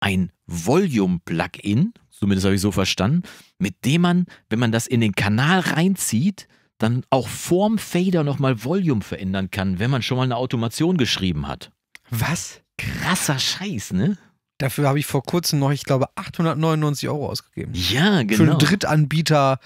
ein Volume-Plugin, zumindest habe ich so verstanden, mit dem man, wenn man das in den Kanal reinzieht, dann auch vorm Fader nochmal Volume verändern kann, wenn man schon mal eine Automation geschrieben hat. Was? Krasser Scheiß, ne? Dafür habe ich vor kurzem noch, ich glaube, 899 Euro ausgegeben. Ja, genau. Für einen genau. Drittanbieter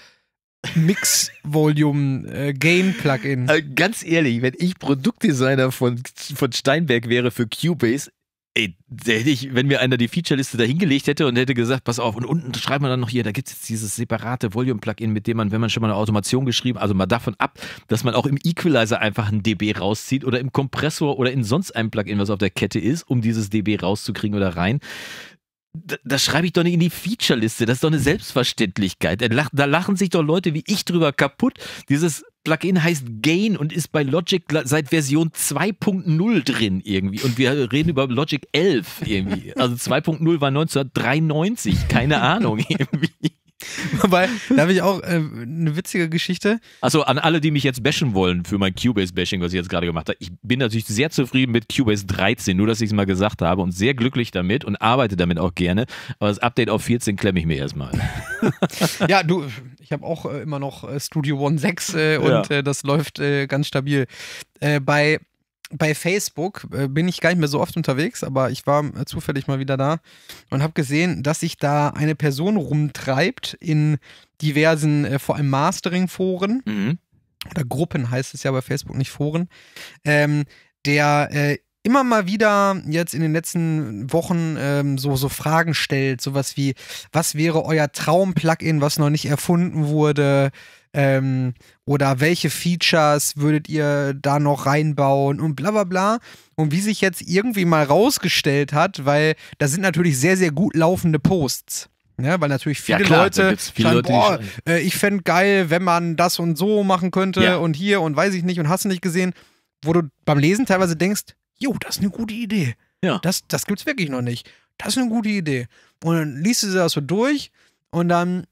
Mix Volume äh, Gain Plugin. Äh, ganz ehrlich, wenn ich Produktdesigner von, von Steinberg wäre für Cubase, Ey, hätte ich, wenn mir einer die Feature-Liste da hingelegt hätte und hätte gesagt, pass auf, und unten schreibt man dann noch hier, da gibt es jetzt dieses separate Volume-Plugin, mit dem man, wenn man schon mal eine Automation geschrieben, also mal davon ab, dass man auch im Equalizer einfach ein dB rauszieht oder im Kompressor oder in sonst einem Plugin, was auf der Kette ist, um dieses dB rauszukriegen oder rein. Das, das schreibe ich doch nicht in die Feature-Liste, Das ist doch eine Selbstverständlichkeit. Da lachen sich doch Leute wie ich drüber kaputt. Dieses Plugin heißt Gain und ist bei Logic seit Version 2.0 drin irgendwie. Und wir reden über Logic 11 irgendwie. Also 2.0 war 1993, keine Ahnung [laughs] irgendwie. [laughs] Wobei, da habe ich auch äh, eine witzige Geschichte. Achso, an alle, die mich jetzt bashen wollen für mein Cubase-Bashing, was ich jetzt gerade gemacht habe. Ich bin natürlich sehr zufrieden mit Cubase 13, nur dass ich es mal gesagt habe und sehr glücklich damit und arbeite damit auch gerne. Aber das Update auf 14 klemme ich mir erstmal. [laughs] ja, du, ich habe auch äh, immer noch äh, Studio One 6 äh, und ja. Äh, das läuft äh, ganz stabil. bei bei Facebook äh, bin ich gar nicht mehr so oft unterwegs, aber ich war äh, zufällig mal wieder da und habe gesehen, dass sich da eine Person rumtreibt in diversen, äh, vor allem Mastering-Foren mhm. oder Gruppen heißt es ja bei Facebook, nicht Foren, ähm, der äh, immer mal wieder jetzt in den letzten Wochen ähm, so, so Fragen stellt, sowas wie, was wäre euer Traum-Plugin, was noch nicht erfunden wurde? ähm, oder welche Features würdet ihr da noch reinbauen und bla bla bla. Und wie sich jetzt irgendwie mal rausgestellt hat, weil da sind natürlich sehr, sehr gut laufende Posts. Ja, ne? weil natürlich viele ja, klar, Leute, viele Leute boah, äh, ich fände geil, wenn man das und so machen könnte ja. und hier und weiß ich nicht und hast du nicht gesehen, wo du beim Lesen teilweise denkst, jo, das ist eine gute Idee. Ja. Das, das es wirklich noch nicht. Das ist eine gute Idee. Und dann liest du das so durch und dann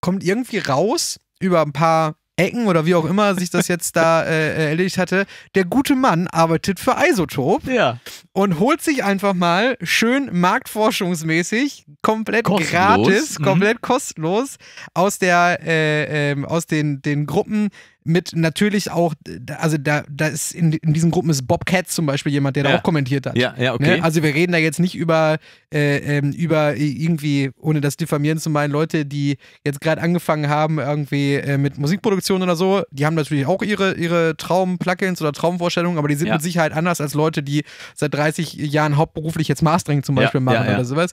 kommt irgendwie raus, über ein paar Ecken oder wie auch immer sich das jetzt da äh, äh, erledigt hatte. Der gute Mann arbeitet für Isotop ja. und holt sich einfach mal schön marktforschungsmäßig, komplett kostenlos. gratis, mhm. komplett kostenlos aus der äh, äh, aus den, den Gruppen mit natürlich auch, also da, da ist in, in diesen Gruppen ist Bobcats zum Beispiel jemand, der ja. da auch kommentiert hat. Ja, ja, okay. Ne? Also wir reden da jetzt nicht über, äh, ähm, über irgendwie, ohne das diffamieren zu meinen, Leute, die jetzt gerade angefangen haben, irgendwie äh, mit Musikproduktion oder so, die haben natürlich auch ihre, ihre Traum-Plugins oder Traumvorstellungen, aber die sind mit Sicherheit anders als Leute, die seit 30 Jahren hauptberuflich jetzt Mastering zum Beispiel machen oder sowas.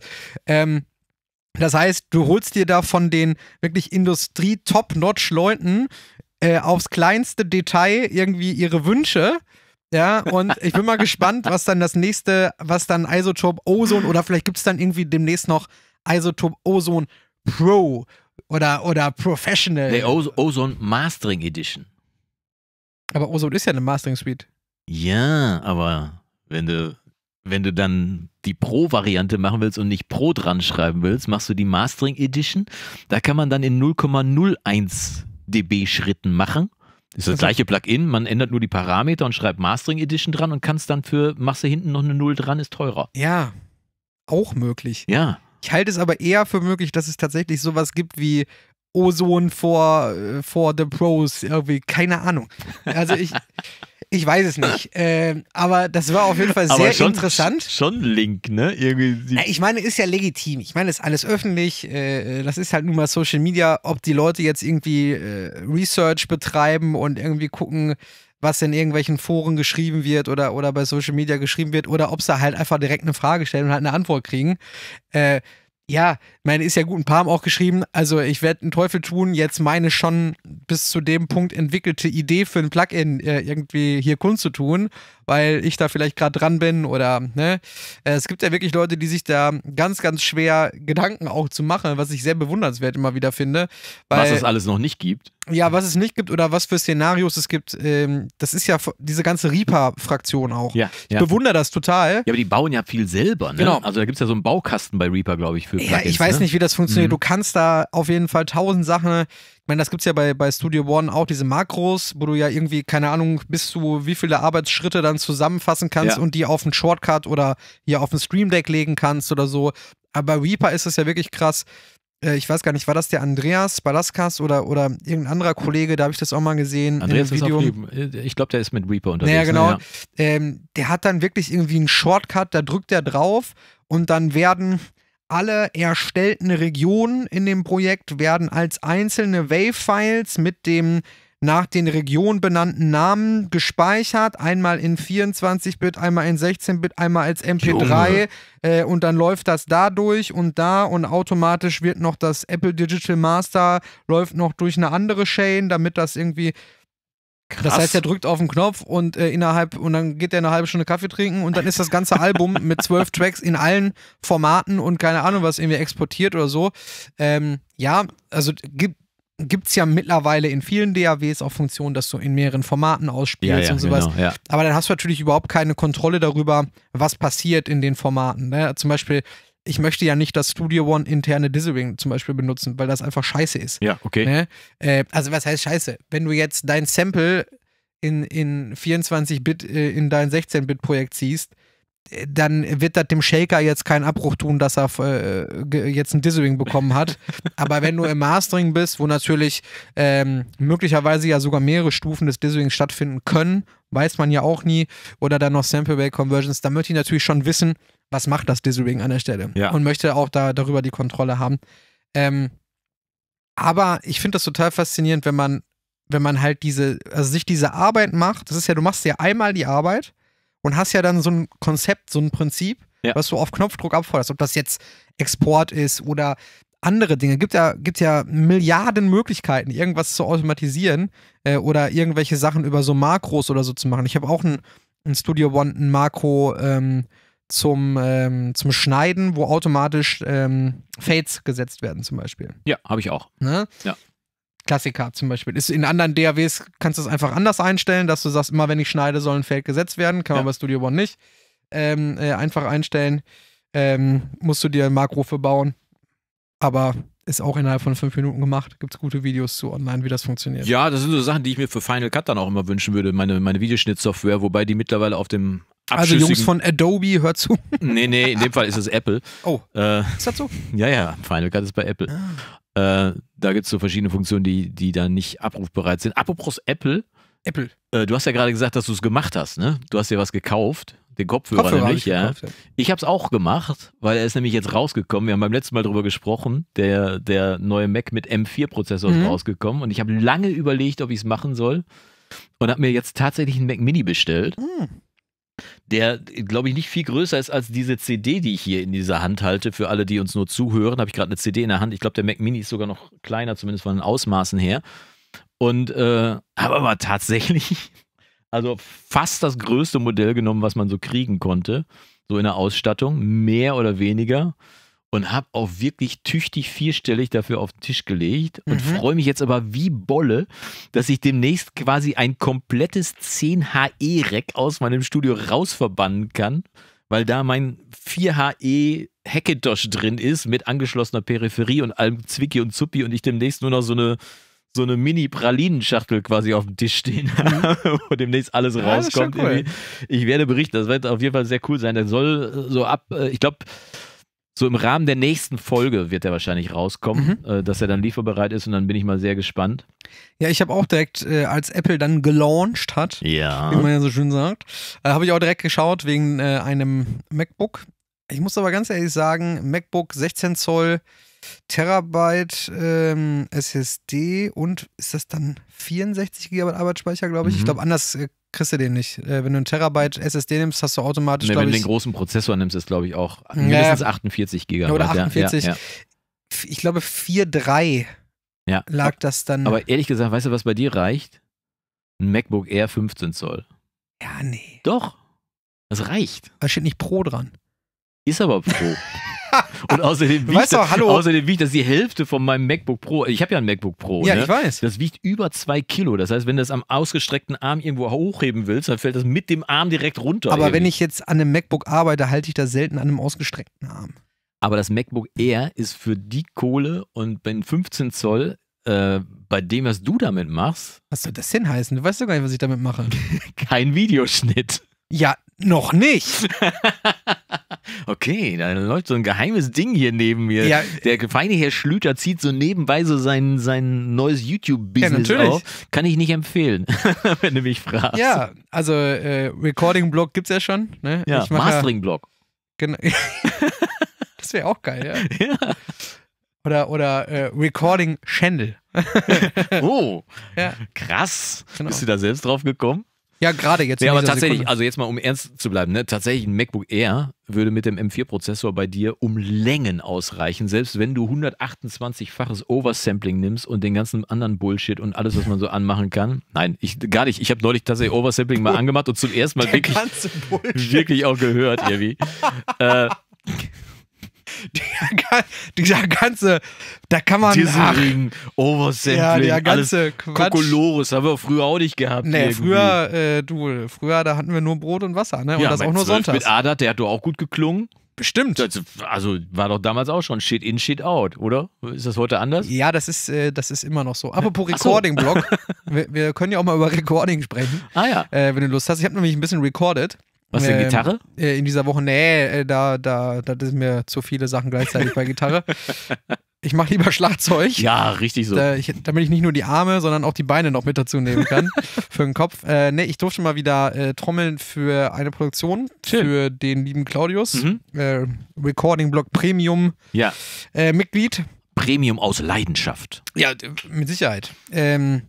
Ähm, das heißt, du holst dir da von den wirklich Industrie-Top-Notch-Leuten äh, aufs kleinste Detail irgendwie ihre Wünsche. Ja, und ich bin mal gespannt, was dann das nächste, was dann Isotope Ozone oder vielleicht gibt es dann irgendwie demnächst noch Isotope Ozone Pro oder, oder Professional. Nee, Ozone Mastering Edition. Aber Ozone ist ja eine Mastering Suite. Ja, aber wenn du, wenn du dann die Pro-Variante machen willst und nicht Pro dran schreiben willst, machst du die Mastering Edition. Da kann man dann in 0,01 dB-Schritten machen. Das ist das also- gleiche Plugin, man ändert nur die Parameter und schreibt Mastering Edition dran und kann es dann für, Masse hinten noch eine Null dran, ist teurer. Ja, auch möglich. Ja. Ich halte es aber eher für möglich, dass es tatsächlich sowas gibt wie Ozone vor, äh, vor The Pros, irgendwie, keine Ahnung. Also ich, ich weiß es nicht. [laughs] Äh, aber das war auf jeden Fall sehr schon, interessant. Schon Link, ne? Irgendwie ich meine, ist ja legitim. Ich meine, ist alles öffentlich. Äh, äh, das ist halt nun mal Social Media. Ob die Leute jetzt irgendwie äh, Research betreiben und irgendwie gucken, was in irgendwelchen Foren geschrieben wird oder, oder bei Social Media geschrieben wird oder ob sie halt einfach direkt eine Frage stellen und halt eine Antwort kriegen. Äh, ja, meine ist ja gut, ein paar haben auch geschrieben, also ich werde einen Teufel tun, jetzt meine schon bis zu dem Punkt entwickelte Idee für ein Plugin äh, irgendwie hier kund zu tun weil ich da vielleicht gerade dran bin oder ne. Äh, es gibt ja wirklich Leute, die sich da ganz, ganz schwer Gedanken auch zu machen, was ich sehr bewundernswert immer wieder finde. was es alles noch nicht gibt. Ja, was es nicht gibt oder was für Szenarios es gibt, ähm, das ist ja diese ganze Reaper-Fraktion auch. Ja, ich ja. bewundere das total. Ja, aber die bauen ja viel selber, ne? Genau. Also da gibt es ja so einen Baukasten bei Reaper, glaube ich, für Plugins, Ja, ich weiß ne? nicht, wie das funktioniert. Mhm. Du kannst da auf jeden Fall tausend Sachen ich meine, das gibt es ja bei, bei Studio One auch, diese Makros, wo du ja irgendwie, keine Ahnung, bis zu wie viele Arbeitsschritte dann zusammenfassen kannst ja. und die auf einen Shortcut oder hier auf ein Stream Deck legen kannst oder so. Aber bei Reaper ist das ja wirklich krass. Äh, ich weiß gar nicht, war das der Andreas Balaskas oder, oder irgendein anderer Kollege, da habe ich das auch mal gesehen. Andreas in Video. Äh, ich glaube, der ist mit Reaper unterwegs. Naja, ne? genau. Ne? Ja. Ähm, der hat dann wirklich irgendwie einen Shortcut, da drückt er drauf und dann werden, alle erstellten Regionen in dem Projekt werden als einzelne Wave-Files mit dem nach den Regionen benannten Namen gespeichert. Einmal in 24-Bit, einmal in 16-Bit, einmal als MP3. Äh, und dann läuft das da durch und da und automatisch wird noch das Apple Digital Master läuft noch durch eine andere Chain, damit das irgendwie Krass. Das heißt, er drückt auf den Knopf und äh, innerhalb und dann geht er eine halbe Stunde Kaffee trinken und dann ist das ganze Album [laughs] mit zwölf Tracks in allen Formaten und keine Ahnung was irgendwie exportiert oder so. Ähm, ja, also gibt gibt es ja mittlerweile in vielen DAWs auch Funktionen, dass du in mehreren Formaten ausspielst ja, ja, und sowas. Genau, ja. Aber dann hast du natürlich überhaupt keine Kontrolle darüber, was passiert in den Formaten. Ne? Zum Beispiel ich möchte ja nicht das Studio One interne Dizzling zum Beispiel benutzen, weil das einfach scheiße ist. Ja, okay. Ne? Äh, also was heißt scheiße? Wenn du jetzt dein Sample in, in 24-Bit äh, in dein 16-Bit-Projekt ziehst, äh, dann wird das dem Shaker jetzt keinen Abbruch tun, dass er äh, jetzt ein Dizzling bekommen hat. [laughs] Aber wenn du im Mastering bist, wo natürlich ähm, möglicherweise ja sogar mehrere Stufen des Dizzlings stattfinden können, weiß man ja auch nie, oder dann noch sample way conversions dann möchte ich natürlich schon wissen, was macht das Disuring an der Stelle? Ja. Und möchte auch da, darüber die Kontrolle haben. Ähm, aber ich finde das total faszinierend, wenn man, wenn man halt diese, also sich diese Arbeit macht. Das ist ja, du machst ja einmal die Arbeit und hast ja dann so ein Konzept, so ein Prinzip, ja. was du auf Knopfdruck abforderst. Ob das jetzt Export ist oder andere Dinge. Gibt ja, gibt ja Milliarden Möglichkeiten, irgendwas zu automatisieren äh, oder irgendwelche Sachen über so Makros oder so zu machen. Ich habe auch ein, ein Studio One, ein Makro, ähm, zum, ähm, zum Schneiden, wo automatisch ähm, Fades gesetzt werden, zum Beispiel. Ja, habe ich auch. Ne? Ja. Klassiker zum Beispiel. Ist in anderen DAWs kannst du es einfach anders einstellen, dass du sagst, immer wenn ich schneide, soll ein Fade gesetzt werden. Kann ja. man bei Studio One nicht. Ähm, äh, einfach einstellen. Ähm, musst du dir ein Makro für bauen. Aber ist auch innerhalb von fünf Minuten gemacht. Gibt es gute Videos zu online, wie das funktioniert. Ja, das sind so Sachen, die ich mir für Final Cut dann auch immer wünschen würde, meine, meine Videoschnittsoftware, wobei die mittlerweile auf dem also Jungs von Adobe, hör zu. Nee, nee, in dem Fall ist es Apple. Oh, äh, ist das so? Ja, ja, Final Cut ist bei Apple. Ah. Äh, da gibt es so verschiedene Funktionen, die, die da nicht abrufbereit sind. Apropos Apple. Apple. Äh, du hast ja gerade gesagt, dass du es gemacht hast, ne? Du hast dir was gekauft. Den Kopfhörer, Kopfhörer nämlich, ich ja. Gekauft, ja. Ich habe es auch gemacht, weil er ist nämlich jetzt rausgekommen. Wir haben beim letzten Mal darüber gesprochen. Der, der neue Mac mit M4-Prozessor mhm. ist rausgekommen und ich habe lange überlegt, ob ich es machen soll und habe mir jetzt tatsächlich einen Mac Mini bestellt. Mhm der, glaube ich, nicht viel größer ist als diese CD, die ich hier in dieser Hand halte. Für alle, die uns nur zuhören, habe ich gerade eine CD in der Hand. Ich glaube, der Mac Mini ist sogar noch kleiner, zumindest von den Ausmaßen her. Und äh, habe aber tatsächlich [laughs] also fast das größte Modell genommen, was man so kriegen konnte. So in der Ausstattung, mehr oder weniger und habe auch wirklich tüchtig vierstellig dafür auf den Tisch gelegt und mhm. freue mich jetzt aber wie Bolle, dass ich demnächst quasi ein komplettes 10HE-Rack aus meinem Studio rausverbannen kann, weil da mein 4HE Hackintosh drin ist mit angeschlossener Peripherie und allem Zwicky und Zuppi und ich demnächst nur noch so eine so eine Mini-Pralinenschachtel quasi auf dem Tisch stehen mhm. habe, [laughs] wo demnächst alles rauskommt. cool. Ich werde berichten, das wird auf jeden Fall sehr cool sein. Der soll äh, so ab, äh, ich glaube, so im Rahmen der nächsten Folge wird er wahrscheinlich rauskommen, mhm. äh, dass er dann lieferbereit ist und dann bin ich mal sehr gespannt. Ja, ich habe auch direkt, äh, als Apple dann gelauncht hat, ja. wie man ja so schön sagt, äh, habe ich auch direkt geschaut wegen äh, einem MacBook. Ich muss aber ganz ehrlich sagen, MacBook 16 Zoll, Terabyte ähm, SSD und ist das dann 64 GB Arbeitsspeicher, glaube ich. Mhm. Ich glaube, anders äh, kriegst du den nicht. Äh, wenn du einen Terabyte mhm. SSD nimmst, hast du automatisch. Nee, wenn du den großen Prozessor nimmst, ist glaube ich auch mindestens ja, 48 Gigabyte. Oder 48. Ja, ja. Ich glaube 4,3 ja. lag das dann. Aber ehrlich gesagt, weißt du, was bei dir reicht? Ein MacBook Air 15 Zoll. Ja, nee. Doch. Das reicht. Da steht nicht Pro dran. Ist aber Pro. [laughs] [laughs] und außerdem wiegt, weißt du, das, hallo. außerdem wiegt das die Hälfte von meinem MacBook Pro. Ich habe ja ein MacBook Pro. Ja, ne? ich weiß. Das wiegt über zwei Kilo. Das heißt, wenn du das am ausgestreckten Arm irgendwo hochheben willst, dann fällt das mit dem Arm direkt runter. Aber irgendwie. wenn ich jetzt an einem MacBook arbeite, halte ich das selten an einem ausgestreckten Arm. Aber das MacBook Air ist für die Kohle und bei 15 Zoll äh, bei dem, was du damit machst. Was soll das denn heißen? Du weißt doch gar nicht, was ich damit mache. [laughs] Kein Videoschnitt. Ja, noch nicht. [laughs] okay, da läuft so ein geheimes Ding hier neben mir. Ja. Der feine Herr Schlüter zieht so nebenbei so sein, sein neues YouTube-Business ja, auf. Kann ich nicht empfehlen, [laughs] wenn du mich fragst. Ja, also äh, Recording-Blog gibt es ja schon. Ne? Ja, Mastering-Blog. Genau. [laughs] das wäre auch geil, ja. [laughs] ja. Oder, oder äh, Recording Channel. oh, ja. krass. Genau. Bist du da selbst drauf gekommen? Ja, gerade jetzt. Ja, aber tatsächlich, Sekunde. also jetzt mal um ernst zu bleiben, ne? tatsächlich ein MacBook Air würde mit dem M4-Prozessor bei dir um Längen ausreichen, selbst wenn du 128-faches Oversampling nimmst und den ganzen anderen Bullshit und alles, was man so anmachen kann. Nein, ich gar nicht. Ich habe neulich tatsächlich Oversampling mal oh. angemacht und zum ersten Mal wirklich, wirklich auch gehört irgendwie. [laughs] äh, der, dieser ganze, da kann man. Dieselring, Oversampling, ja, der ganze Kokolores haben wir früher auch nicht gehabt. Nee, irgendwie. früher, äh, du, früher, da hatten wir nur Brot und Wasser, ne? Und ja, das auch nur sonntags. Mit Adat, der hat doch auch gut geklungen. Bestimmt. Das, also war doch damals auch schon Shit in, Shit out, oder? Ist das heute anders? Ja, das ist, äh, das ist immer noch so. Apropos Recording-Blog. [laughs] wir, wir, können ja auch mal über Recording sprechen. Ah ja. Äh, wenn du Lust hast. Ich habe nämlich ein bisschen recorded. Was, eine ähm, Gitarre? Äh, in dieser Woche, nee, äh, da, da, da sind mir zu viele Sachen gleichzeitig bei Gitarre. [laughs] Ich mache lieber Schlagzeug. Ja, richtig so. Da, ich, damit ich nicht nur die Arme, sondern auch die Beine noch mit dazu nehmen kann [laughs] für den Kopf. Äh, nee, ich durfte mal wieder äh, trommeln für eine Produktion Schön. für den lieben Claudius. Mhm. Äh, Recording Blog Premium ja. Äh, Mitglied. Premium aus Leidenschaft. Ja, mit Sicherheit. Ähm,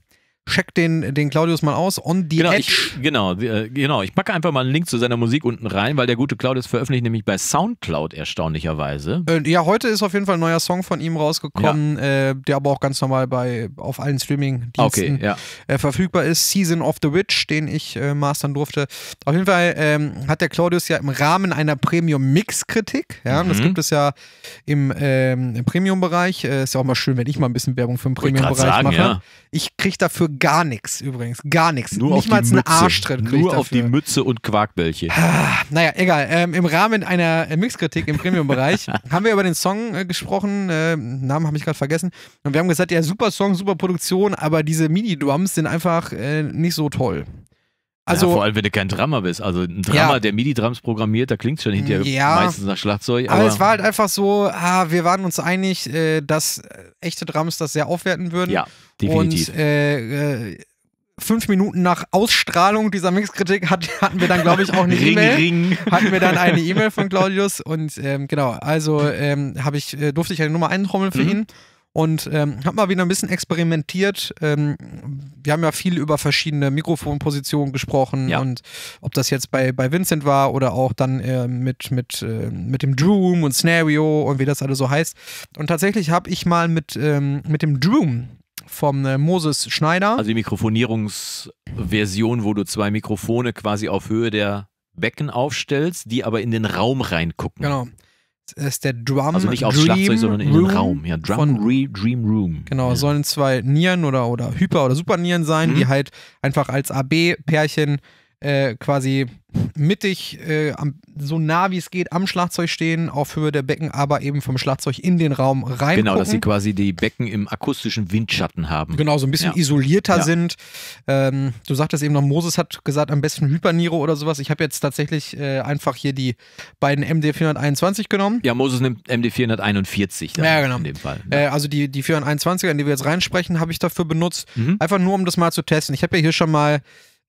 check den, den Claudius mal aus. On the genau, Edge. Ich, genau, äh, genau. Ich packe einfach mal einen Link zu seiner Musik unten rein, weil der gute Claudius veröffentlicht nämlich bei Soundcloud erstaunlicherweise. Äh, ja, heute ist auf jeden Fall ein neuer Song von ihm rausgekommen, ja. äh, der aber auch ganz normal bei auf allen Streaming-Diensten okay, ja. Äh, verfügbar ist. Season of the Witch, den ich äh, mastern durfte. Auf jeden Fall ähm, hat der Claudius ja im Rahmen einer Premium-Mix-Kritik, ja, mhm. das gibt es ja im, ähm, im Premium-Bereich. Äh, ist ja auch mal schön, wenn ich mal ein bisschen Werbung für den Premium-Bereich mache. Ja. Ich kriege dafür gar nichts übrigens. Gar nichts. Nur Nicht mal einen drin. Nur auf die Mütze und Quarkbällchen. Ah, naja, egal. Ähm, Im Rahmen einer Mixkritik im Premium-Bereich [laughs] haben wir über den Song äh, gesprochen. Äh, Namen habe ich gerade vergessen. Und wir haben gesagt, ja, super Song, super Produktion, aber diese Mini-Drums sind einfach äh, nicht so toll. Also, ja, vor allem, wenn du kein Drummer bist. Also ein Drummer, ja. der MIDI-Drums programmiert, da klingt schon hinterher ja, meistens nach Schlagzeug. Aber, aber, es war halt einfach so, ah, wir waren uns einig, äh, dass äh, echte Drums das sehr aufwerten würden. Ja, definitiv. Und, äh, äh, fünf Minuten nach Ausstrahlung dieser Mixkritik hat, hatten wir dann, glaube ich, auch eine [laughs] E-Mail. Hatten wir dann eine [laughs] E-Mail von Claudius und ähm, genau, also ähm, ich, äh, durfte ich eine Nummer eintrommeln für mhm. ihn und ähm, habe mal wieder ein bisschen experimentiert. Ähm, wir haben ja viel über verschiedene Mikrofonpositionen gesprochen ja. und ob das jetzt bei, bei Vincent war oder auch dann äh, mit, mit, äh, mit dem Droom und Scenario und wie das alles so heißt. Und tatsächlich habe ich mal mit, ähm, mit dem Droom vom äh, Moses Schneider. Also die Mikrofonierungsversion, wo du zwei Mikrofone quasi auf Höhe der Becken aufstellst, die aber in den Raum reingucken. Genau ist der Drum Also nicht auf Dream Schlagzeug, sondern in den Raum. Ja, Drum von, Re Dream Room. Genau, ja. sollen zwei Nieren oder, oder Hyper- oder Supernieren sein, mhm. die halt einfach als AB-Pärchen äh, quasi mittig, äh, am, so nah wie es geht, am Schlagzeug stehen, auf Höhe der Becken, aber eben vom Schlagzeug in den Raum rein. Genau, dass sie quasi die Becken im akustischen Windschatten haben. Genau, so ein bisschen ja. isolierter ja. sind. Ähm, du sagtest eben noch, Moses hat gesagt, am besten Hyperniro oder sowas. Ich habe jetzt tatsächlich äh, einfach hier die beiden MD421 genommen. Ja, Moses nimmt MD441 ja, genau. in dem Fall. Ne? also die, die 421er, in die wir jetzt reinsprechen, habe ich dafür benutzt. Mhm. Einfach nur, um das mal zu testen. Ich habe ja hier schon mal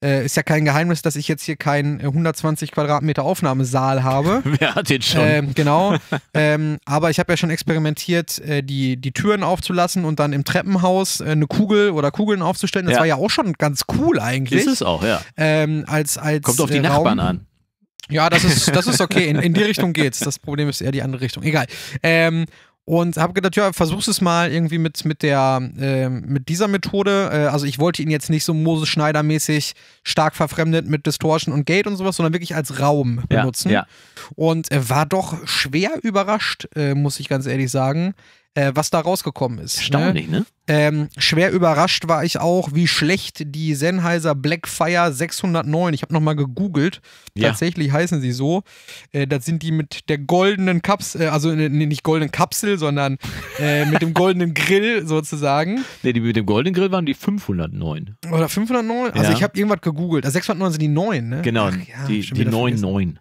äh, ist ja kein Geheimnis, dass ich jetzt hier keinen 120 äh, Quadratmeter Aufnahmesaal habe. [laughs] Wer hat den schon? Ähm, genau. [laughs] ähm, aber ich habe ja schon experimentiert, äh, die, die Türen aufzulassen und dann im Treppenhaus äh, eine Kugel oder Kugeln aufzustellen. Das ja. war ja auch schon ganz cool eigentlich. Ist es auch, ja. Ähm, als, als, Kommt auf äh, die Nachbarn an. Ja, das ist, das ist okay. In, in die Richtung geht's. Das Problem ist eher die andere Richtung. Egal. Ähm, und habe gedacht, ja, versuch's es mal irgendwie mit, mit, der, äh, mit dieser Methode. Äh, also ich wollte ihn jetzt nicht so Moses Schneider mäßig stark verfremdet mit Distortion und Gate und sowas, sondern wirklich als Raum benutzen. Ja, ja. Und äh, war doch schwer überrascht, äh, muss ich ganz ehrlich sagen äh, was da rausgekommen ist. Ne? Erstaunlich, ne? ne? Ähm, schwer überrascht war ich auch, wie schlecht die Sennheiser Blackfire 609, ich habe nochmal gegoogelt, ja. tatsächlich heißen sie so. Äh, das sind die mit der goldenen Kapsel, äh, also äh, nee, nicht goldenen Kapsel, sondern äh, mit dem goldenen Grill sozusagen. [laughs] Ne, die mit dem goldenen Grill waren die 509. Oder 509? Also, ja. Also ich habe irgendwas gegoogelt. Also 609 sind die 9, ne? Genau, Ach, ja, die, die 909.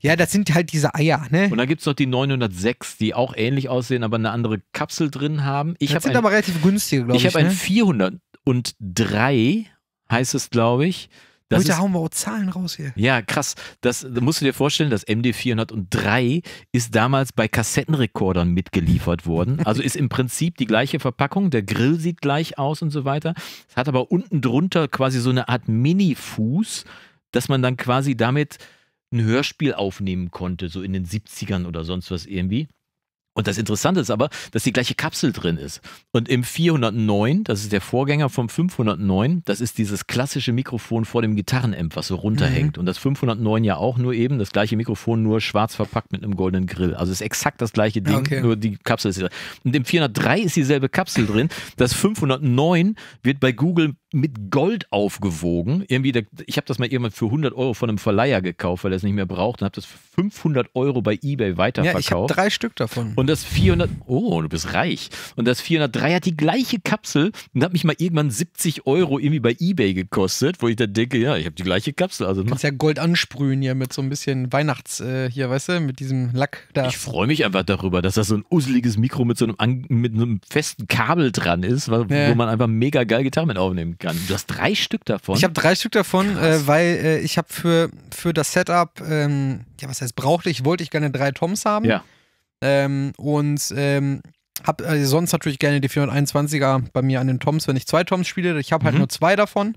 Ja, das sind halt diese Eier, ne? Und dann gibt es noch die 906, die auch ähnlich aussehen, aber eine andere Kapsel drin haben. Ich das sind ein, aber relativ günstige, glaube ich. Ich habe ne? ein 403, heißt es, glaube ich. Das Heute ist, hauen wir auch Zahlen raus hier. Ja, krass. Das musst du dir vorstellen, das MD403 ist damals bei Kassettenrekordern mitgeliefert worden. [laughs] Also ist im Prinzip die gleiche Verpackung, der Grill sieht gleich aus und so weiter. Es hat aber unten drunter quasi so eine Art Mini-Fuß, dass man dann quasi damit ein Hörspiel aufnehmen konnte, so in den 70ern oder sonst was irgendwie. Und das Interessante ist aber, dass die gleiche Kapsel drin ist. Und im 409, das ist der Vorgänger vom 509, das ist dieses klassische Mikrofon vor dem Gitarrenamp, was so runterhängt. Mhm. Und das 509 ja auch nur eben das gleiche Mikrofon, nur schwarz verpackt mit einem goldenen Grill. Also ist exakt das gleiche Ding, okay. nur die Kapsel ist drin. Und im 403 ist dieselbe Kapsel drin. Das 509 wird bei Google mit Gold aufgewogen. Irgendwie, der, ich habe das mal irgendwann für 100 Euro von einem Verleiher gekauft, weil er es nicht mehr braucht und habe das für 500 Euro bei eBay weiterverkauft. Ja, ich habe drei Stück davon. Und das 400, oh, du bist reich. Und das 403 hat die gleiche Kapsel und hat mich mal irgendwann 70 Euro irgendwie bei eBay gekostet, wo ich da denke, ja, ich habe die gleiche Kapsel. Also du kannst ja Gold ansprühen hier mit so ein bisschen Weihnachts, äh, hier, weißt du, mit diesem Lack da. Ich freue mich einfach darüber, dass das so ein useliges Mikro mit so einem, mit einem festen Kabel dran ist, wo, ja. wo man einfach mega geil Gitarren aufnehmen gegangen. Du hast drei Stück davon. Ich habe drei Stück davon, äh, weil äh, ich habe für, für das Setup, ähm, ja, was heißt brauchte ich, wollte ich gerne drei Toms haben. Ja. Ähm, und ähm, habe also äh, sonst natürlich gerne die 421er bei mir an den Toms, wenn ich zwei Toms spiele. Ich habe halt mhm. nur zwei davon.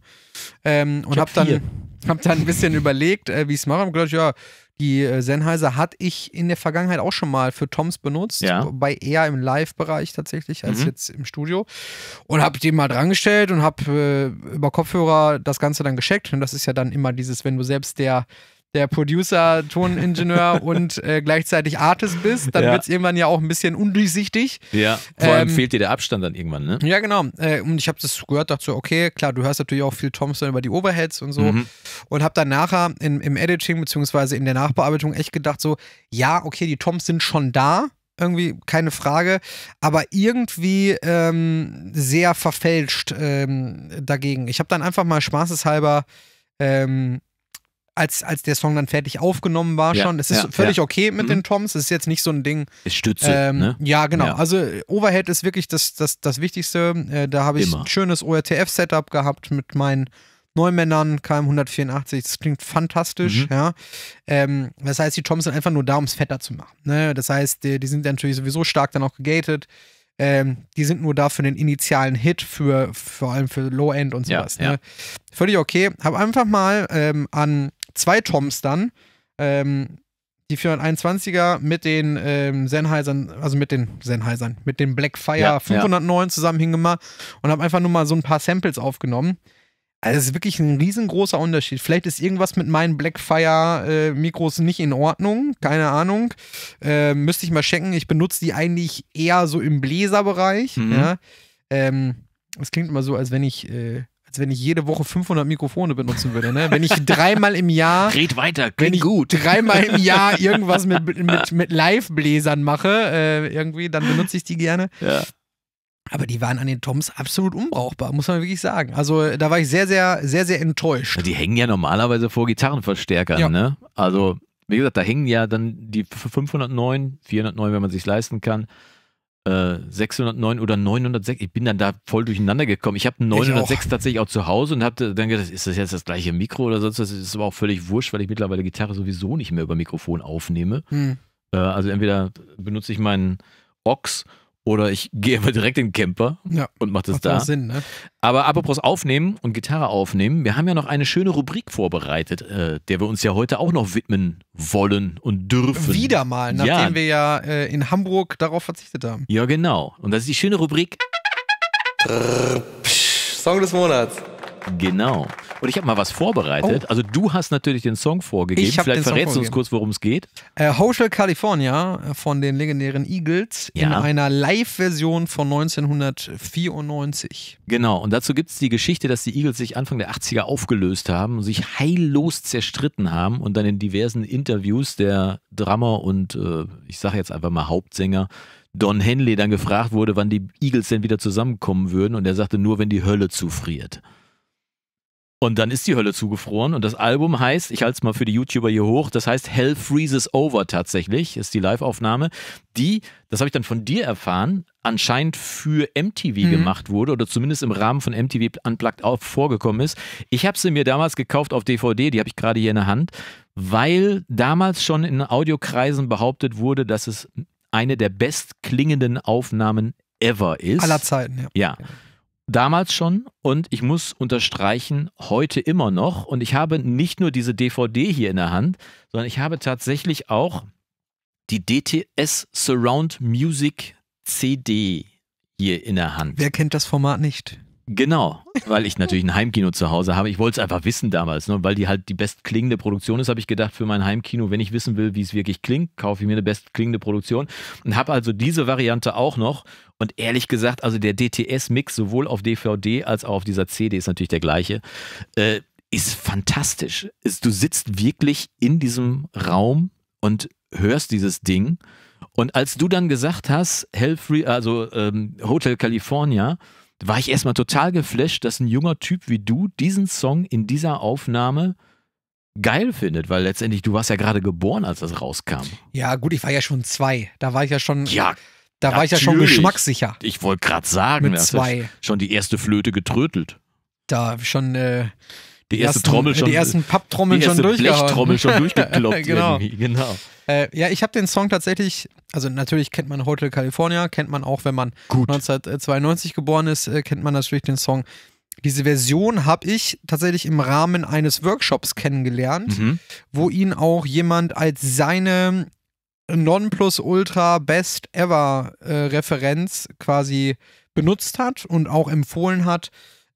Ähm, und habe hab dann, [laughs] hab dann ein bisschen überlegt, äh, wie ich es mache. Und gedacht, ja, die äh, Sennheiser hatte ich in der Vergangenheit auch schon mal für Toms benutzt, ja. bei eher im Live-Bereich tatsächlich als mhm. jetzt im Studio. Und habe die mal drangestellt und habe äh, über Kopfhörer das Ganze dann gescheckt. Und das ist ja dann immer dieses, wenn du selbst der der Producer, Toningenieur [laughs] und äh, gleichzeitig Artist bist, dann ja. wird es irgendwann ja auch ein bisschen undurchsichtig. Ja, vor allem ähm, fehlt dir der Abstand dann irgendwann, ne? Ja, genau. Äh, und ich habe das gehört, dachte so, okay, klar, du hörst natürlich auch viel Thompson über die Overheads und so. Mhm. Und habe dann nachher in, im Editing beziehungsweise in der Nachbearbeitung echt gedacht so, ja, okay, die Toms sind schon da, irgendwie keine Frage, aber irgendwie ähm, sehr verfälscht ähm, dagegen. Ich habe dann einfach mal spaßeshalber ähm, als, als der Song dann fertig aufgenommen war ja, schon. Es ist ja, völlig ja. okay mit mhm. den Toms. Es ist jetzt nicht so ein Ding. Ist Stütze. Ähm, ne? Ja, genau. Also Overhead ist wirklich das, das, das Wichtigste. Äh, da habe ich Immer. ein schönes ORTF-Setup gehabt mit meinen Neumännern, KM184. Das klingt fantastisch. Mhm. Ja. Ähm, das heißt, die Toms sind einfach nur da, um es fetter zu machen. Ne? Das heißt, die, die sind natürlich sowieso stark dann auch gegated. Ähm, die sind nur da für den initialen Hit, für vor allem für Low-End und sowas. Ne? Ja, ja. Ne? Völlig okay. Habe einfach mal ähm, an zwei Toms dann. Ähm, die 421er mit den ähm, Sennheisern, also mit den Sennheisern, mit den Blackfire ja, 509 ja. zusammen hingemacht und habe einfach nur mal so ein paar Samples aufgenommen. Also es ist wirklich ein riesengroßer Unterschied. Vielleicht ist irgendwas mit meinen Blackfire-Mikros äh, nicht in Ordnung, keine Ahnung. Äh, müsste ich mal checken. Ich benutze die eigentlich eher so im Bläserbereich. Mhm. Ja. Ähm, klingt immer so, als wenn ich äh, als wenn ich jede Woche 500 Mikrofone benutzen würde. Ne? Wenn ich dreimal im Jahr. Red weiter, klingt wenn ich gut. Dreimal im [laughs] Jahr irgendwas mit, mit, mit Live-Bläsern mache, äh, irgendwie, dann benutze ich die gerne. Ja. Aber die waren an den Toms absolut unbrauchbar, muss man wirklich sagen. Also äh, da war ich sehr, sehr, sehr, sehr enttäuscht. Die hängen ja normalerweise vor Gitarrenverstärkern, ja. ne? Also, wie gesagt, da hängen ja dann die 509, 409, wenn man sich leisten kann. 609 äh, oder 906. Ich bin dann da voll durcheinander gekommen. Ich habe 906 ich tatsächlich auch zu Hause und habe dann gedacht, ist das jetzt das gleiche Mikro oder sonst was? Das ist aber auch völlig wurscht, weil ich mittlerweile Gitarre sowieso nicht mehr über Mikrofon aufnehme. Hm. Äh, also entweder benutze ich meinen Ox oder ich [laughs] gehe mal direkt in den Camper ja, und mache das da. Sinn, ne? Aber apropos Aufnehmen und Gitarre aufnehmen, wir haben ja noch eine schöne Rubrik vorbereitet, äh, der wir uns ja heute auch noch widmen wollen und dürfen. Wieder mal, nachdem ja. wir ja äh, in Hamburg darauf verzichtet haben. Ja, genau. Und das ist die schöne Rubrik Song des Monats. Genau. Und ich habe mal was vorbereitet. Oh. Also du hast natürlich den Song vorgegeben. Vielleicht verrätst du uns kurz, worum es geht. Äh, Hotel California äh, von den legendären Eagles ja. in einer Live-Version von 1994. Genau. Und dazu gibt es die Geschichte, dass die Eagles sich Anfang der 80er aufgelöst haben und sich heillos zerstritten haben und dann in diversen Interviews der Drummer und äh, ich sage jetzt einfach mal Hauptsänger Don Henley dann gefragt wurde, wann die Eagles denn wieder zusammenkommen würden und er sagte nur, wenn die Hölle zufriert. Und dann ist die Hölle zugefroren. Und das Album heißt, ich halte es mal für die YouTuber hier hoch, das heißt Hell Freezes Over tatsächlich, ist die Live-Aufnahme, die, das habe ich dann von dir erfahren, anscheinend für MTV mhm. gemacht wurde oder zumindest im Rahmen von MTV Unplugged auch vorgekommen ist. Ich habe sie mir damals gekauft auf DVD, die habe ich gerade hier in der Hand, weil damals schon in Audiokreisen behauptet wurde, dass es eine der bestklingenden Aufnahmen ever ist. Aller Zeiten, ja. Ja. Damals schon und ich muss unterstreichen, heute immer noch. Und ich habe nicht nur diese DVD hier in der Hand, sondern ich habe tatsächlich auch die DTS Surround Music CD hier in der Hand. Wer kennt das Format nicht? Genau, [laughs] weil ich natürlich ein Heimkino zu Hause habe. Ich wollte es einfach wissen damals, ne? weil die halt die bestklingende Produktion ist, habe ich gedacht, für mein Heimkino, wenn ich wissen will, wie es wirklich klingt, kaufe ich mir eine bestklingende Produktion und habe also diese Variante auch noch. Und ehrlich gesagt, also der DTS-Mix sowohl auf DVD als auch auf dieser CD ist natürlich der gleiche. Äh, ist fantastisch. Ist, du sitzt wirklich in diesem Raum und hörst dieses Ding. Und als du dann gesagt hast, Hellfree, also ähm, Hotel California, war ich erstmal total geflasht, dass ein junger Typ wie du diesen Song in dieser Aufnahme geil findet, weil letztendlich du warst ja gerade geboren, als das rauskam. Ja, gut, ich war ja schon zwei. Da war ich ja schon. Ja. Da natürlich. war ich ja schon geschmackssicher. Ich wollte gerade sagen, mit zwei. schon die erste Flöte getrötelt. Da schon äh, die erste ersten, Trommel schon. Die ersten Papptrommeln schon durchgehauen. Blechtrommel schon [laughs] durchgekloppt genau. irgendwie, genau. Äh, ja, ich habe den Song tatsächlich, also natürlich kennt man Hotel California, kennt man auch, wenn man Gut. 1992 geboren ist, äh, kennt man natürlich den Song. Diese Version habe ich tatsächlich im Rahmen eines Workshops kennengelernt, mhm. wo ihn auch jemand als seine Nonplusultra Best Ever äh, Referenz quasi benutzt hat und auch empfohlen hat.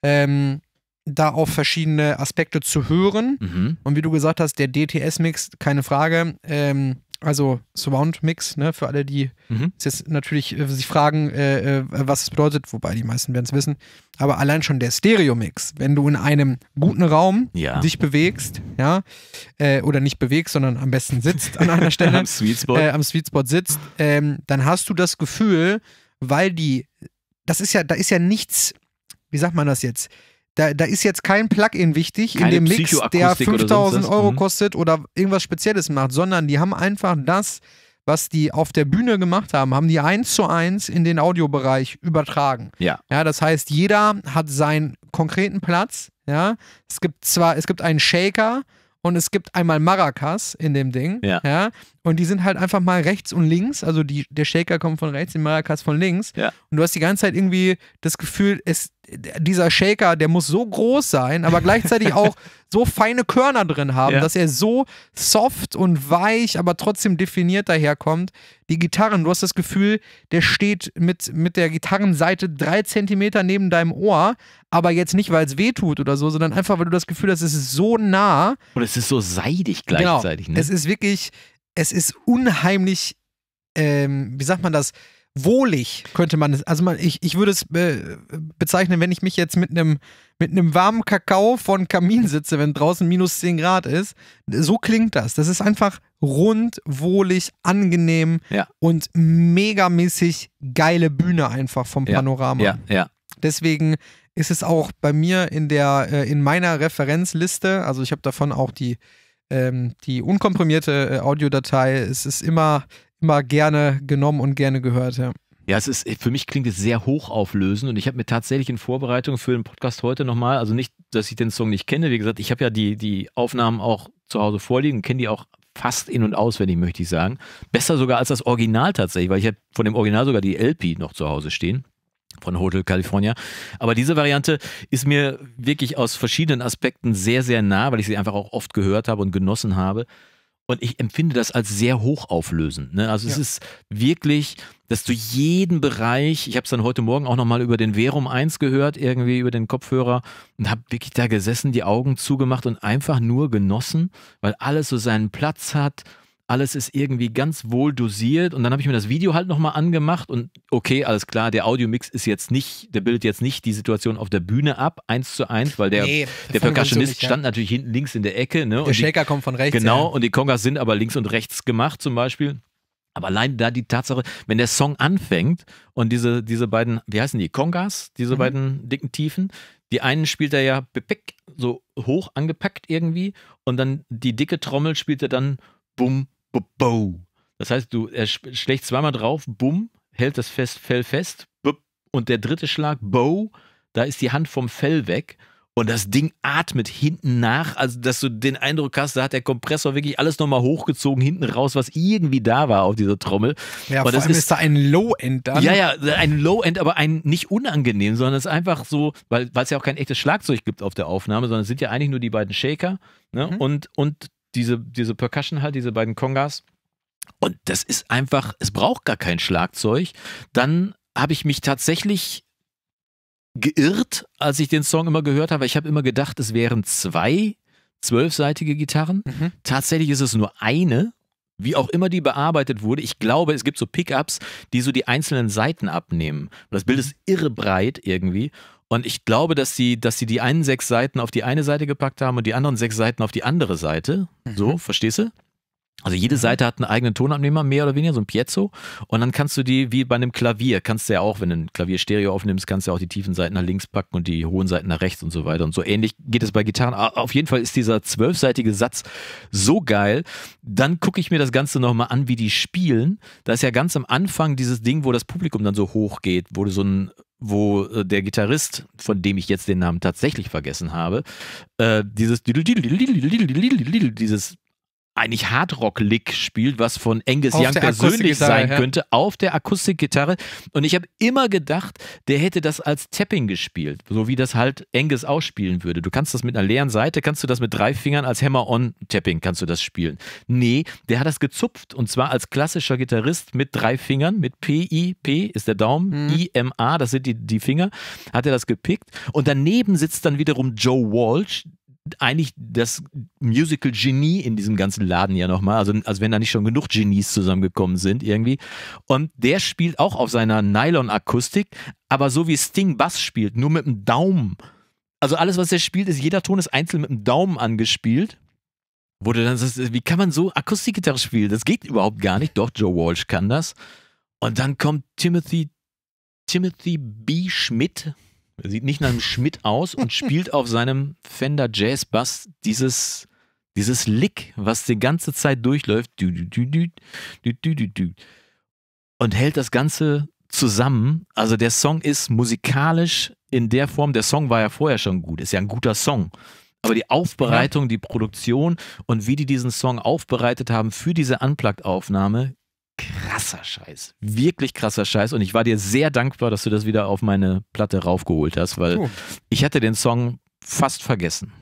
Ähm, da auf verschiedene Aspekte zu hören. Mhm. Und wie du gesagt hast, der DTS-Mix, keine Frage. Ähm, also Surround-Mix, ne, für alle, die mhm. jetzt natürlich äh, sich fragen, äh, äh, was es bedeutet, wobei die meisten werden es wissen. Aber allein schon der Stereo-Mix, wenn du in einem guten Raum ja. dich bewegst, ja, äh, oder nicht bewegst, sondern am besten sitzt an einer [laughs] Stelle, am, Sweet Spot. Äh, am Sweet Spot sitzt, ähm, dann hast du das Gefühl, weil die, das ist ja, da ist ja nichts, wie sagt man das jetzt? Da, da ist jetzt kein Plugin wichtig Keine in dem Mix, der 5000 Euro mhm. kostet oder irgendwas Spezielles macht, sondern die haben einfach das, was die auf der Bühne gemacht haben, haben die eins zu eins in den Audiobereich übertragen. Ja. Ja, das heißt, jeder hat seinen konkreten Platz. Ja, es gibt zwar, es gibt einen Shaker und es gibt einmal Maracas in dem Ding. Ja. ja. Und die sind halt einfach mal rechts und links. Also die, der Shaker kommt von rechts, die Maracas von links. Ja. Und du hast die ganze Zeit irgendwie das Gefühl, es, dieser Shaker, der muss so groß sein, aber gleichzeitig [laughs] auch so feine Körner drin haben, ja. dass er so soft und weich, aber trotzdem definiert daherkommt. Die Gitarren, du hast das Gefühl, der steht mit, mit der Gitarrenseite drei Zentimeter neben deinem Ohr, aber jetzt nicht, weil es weh tut oder so, sondern einfach, weil du das Gefühl hast, es ist so nah. Und es ist so seidig genau. gleichzeitig. Genau. Ne? Es ist wirklich, es ist unheimlich, ähm, wie sagt man das? Wohlig könnte man es, also man, ich, ich würde es be äh, bezeichnen, wenn ich mich jetzt mit einem mit warmen Kakao von Kamin sitze, wenn draußen minus 10 Grad ist. So klingt das. Das ist einfach rund, wohlig, angenehm ja. und megamäßig geile Bühne einfach vom Panorama. Ja, ja, ja. Deswegen ist es auch bei mir in der äh, in meiner Referenzliste, also ich habe davon auch die ähm, die unkomprimierte äh, Audiodatei, es ist immer, immer gerne genommen und gerne gehört, ja. Ja, es ist, für mich klingt es sehr hochauflösend und ich habe mir tatsächlich in Vorbereitung für den Podcast heute nochmal, also nicht, dass ich den Song nicht kenne, wie gesagt, ich habe ja die, die Aufnahmen auch zu Hause vorliegen, kenne die auch fast in- und auswendig, möchte ich sagen. Besser sogar als das Original tatsächlich, weil ich habe von dem Original sogar die LP noch zu Hause stehen von Hotel California. Aber diese Variante ist mir wirklich aus verschiedenen Aspekten sehr, sehr nah, weil ich sie einfach auch oft gehört habe und genossen habe. Und ich empfinde das als sehr hochauflösend. Ne? Also ja. es ist wirklich, dass du jeden Bereich, ich habe es dann heute Morgen auch nochmal über den Verum 1 gehört, irgendwie über den Kopfhörer und habe wirklich da gesessen, die Augen zugemacht und einfach nur genossen, weil alles so seinen Platz hat. Alles ist irgendwie ganz wohl dosiert. Und dann habe ich mir das Video halt nochmal angemacht und okay, alles klar, der Audiomix ist jetzt nicht, der bildet jetzt nicht die Situation auf der Bühne ab, eins zu eins, weil der, nee, der Percussionist so stand ja. natürlich hinten links in der Ecke. Ne? Der Shaker die, kommt von rechts. Genau, ja. und die Kongas sind aber links und rechts gemacht zum Beispiel. Aber allein da die Tatsache, wenn der Song anfängt und diese, diese beiden, wie heißen die, Kongas, diese mhm. beiden dicken Tiefen, die einen spielt er ja so hoch angepackt irgendwie und dann die dicke Trommel spielt er dann bumm, bo. Das heißt, du er schlägt zweimal drauf, bumm, hält das fest, Fell fest, bup, und der dritte Schlag, bo, da ist die Hand vom Fell weg. Und das Ding atmet hinten nach, also dass du den Eindruck hast, da hat der Kompressor wirklich alles nochmal hochgezogen, hinten raus, was irgendwie da war auf dieser Trommel. Ja, und das ist, ist, da ein Low-End da. Ja, ja, ein Low-End, aber ein nicht unangenehm, sondern es ist einfach so, weil es ja auch kein echtes Schlagzeug gibt auf der Aufnahme, sondern es sind ja eigentlich nur die beiden Shaker ne? mhm. und, und diese, diese Percussion halt, diese beiden Kongas. Und das ist einfach, es braucht gar kein Schlagzeug. Dann habe ich mich tatsächlich geirrt, als ich den Song immer gehört habe. Ich habe immer gedacht, es wären zwei zwölfseitige Gitarren. Mhm. Tatsächlich ist es nur eine, wie auch immer die bearbeitet wurde. Ich glaube, es gibt so Pickups, die so die einzelnen Seiten abnehmen. Das Bild mhm. ist irre breit irgendwie. Und ich glaube, dass sie, dass sie die einen sechs Seiten auf die eine Seite gepackt haben und die anderen sechs Seiten auf die andere Seite. So, mhm. verstehst du? Also jede mhm. Seite hat einen eigenen Tonabnehmer, mehr oder weniger, so ein Piezo. Und dann kannst du die, wie bei einem Klavier, kannst du ja auch, wenn du ein Klavier Stereo aufnimmst, kannst du ja auch die tiefen Seiten nach links packen und die hohen Seiten nach rechts und so weiter. Und so ähnlich geht es bei Gitarren. Auf jeden Fall ist dieser zwölfseitige Satz so geil. Dann gucke ich mir das Ganze nochmal an, wie die spielen. Da ist ja ganz am Anfang dieses Ding, wo das Publikum dann so hoch geht, wo du so ein wo äh, der Gitarrist, von dem ich jetzt den Namen tatsächlich vergessen habe, äh, dieses, dieses eigentlich Hardrock-Lick spielt, was von Angus auf Young persönlich sein ja. könnte, auf der Akustikgitarre. Und ich habe immer gedacht, der hätte das als Tapping gespielt, so wie das halt Angus auch spielen würde. Du kannst das mit einer leeren Seite, kannst du das mit drei Fingern als Hammer-on-Tapping kannst du das spielen. Nee, der hat das gezupft und zwar als klassischer Gitarrist mit drei Fingern, mit P, I, P ist der Daumen, mhm. I, M, A, das sind die, die Finger, hat er das gepickt. Und daneben sitzt dann wiederum Joe Walsh, eigentlich das Musical-Genie in diesem ganzen Laden ja nochmal. Also, als wenn da nicht schon genug Genies zusammengekommen sind irgendwie. Und der spielt auch auf seiner Nylon-Akustik, aber so wie Sting Bass spielt, nur mit dem Daumen. Also alles, was er spielt, ist, jeder Ton ist einzeln mit dem Daumen angespielt. Wurde dann, wie kann man so Akustikgitarre spielen? Das geht überhaupt gar nicht. Doch, Joe Walsh kann das. Und dann kommt Timothy, Timothy B. Schmidt, Sieht nicht nach einem Schmidt aus und [laughs] spielt auf seinem Fender Jazz Bass dieses, dieses Lick, was die ganze Zeit durchläuft. Und hält das Ganze zusammen. Also der Song ist musikalisch in der Form, der Song war ja vorher schon gut, ist ja ein guter Song. Aber die Aufbereitung, die Produktion und wie die diesen Song aufbereitet haben für diese Unplugged-Aufnahme, krasser Scheiß. Wirklich krasser Scheiß. Und ich war dir sehr dankbar, dass du das wieder auf meine Platte raufgeholt hast, weil oh. ich hatte den Song fast vergessen.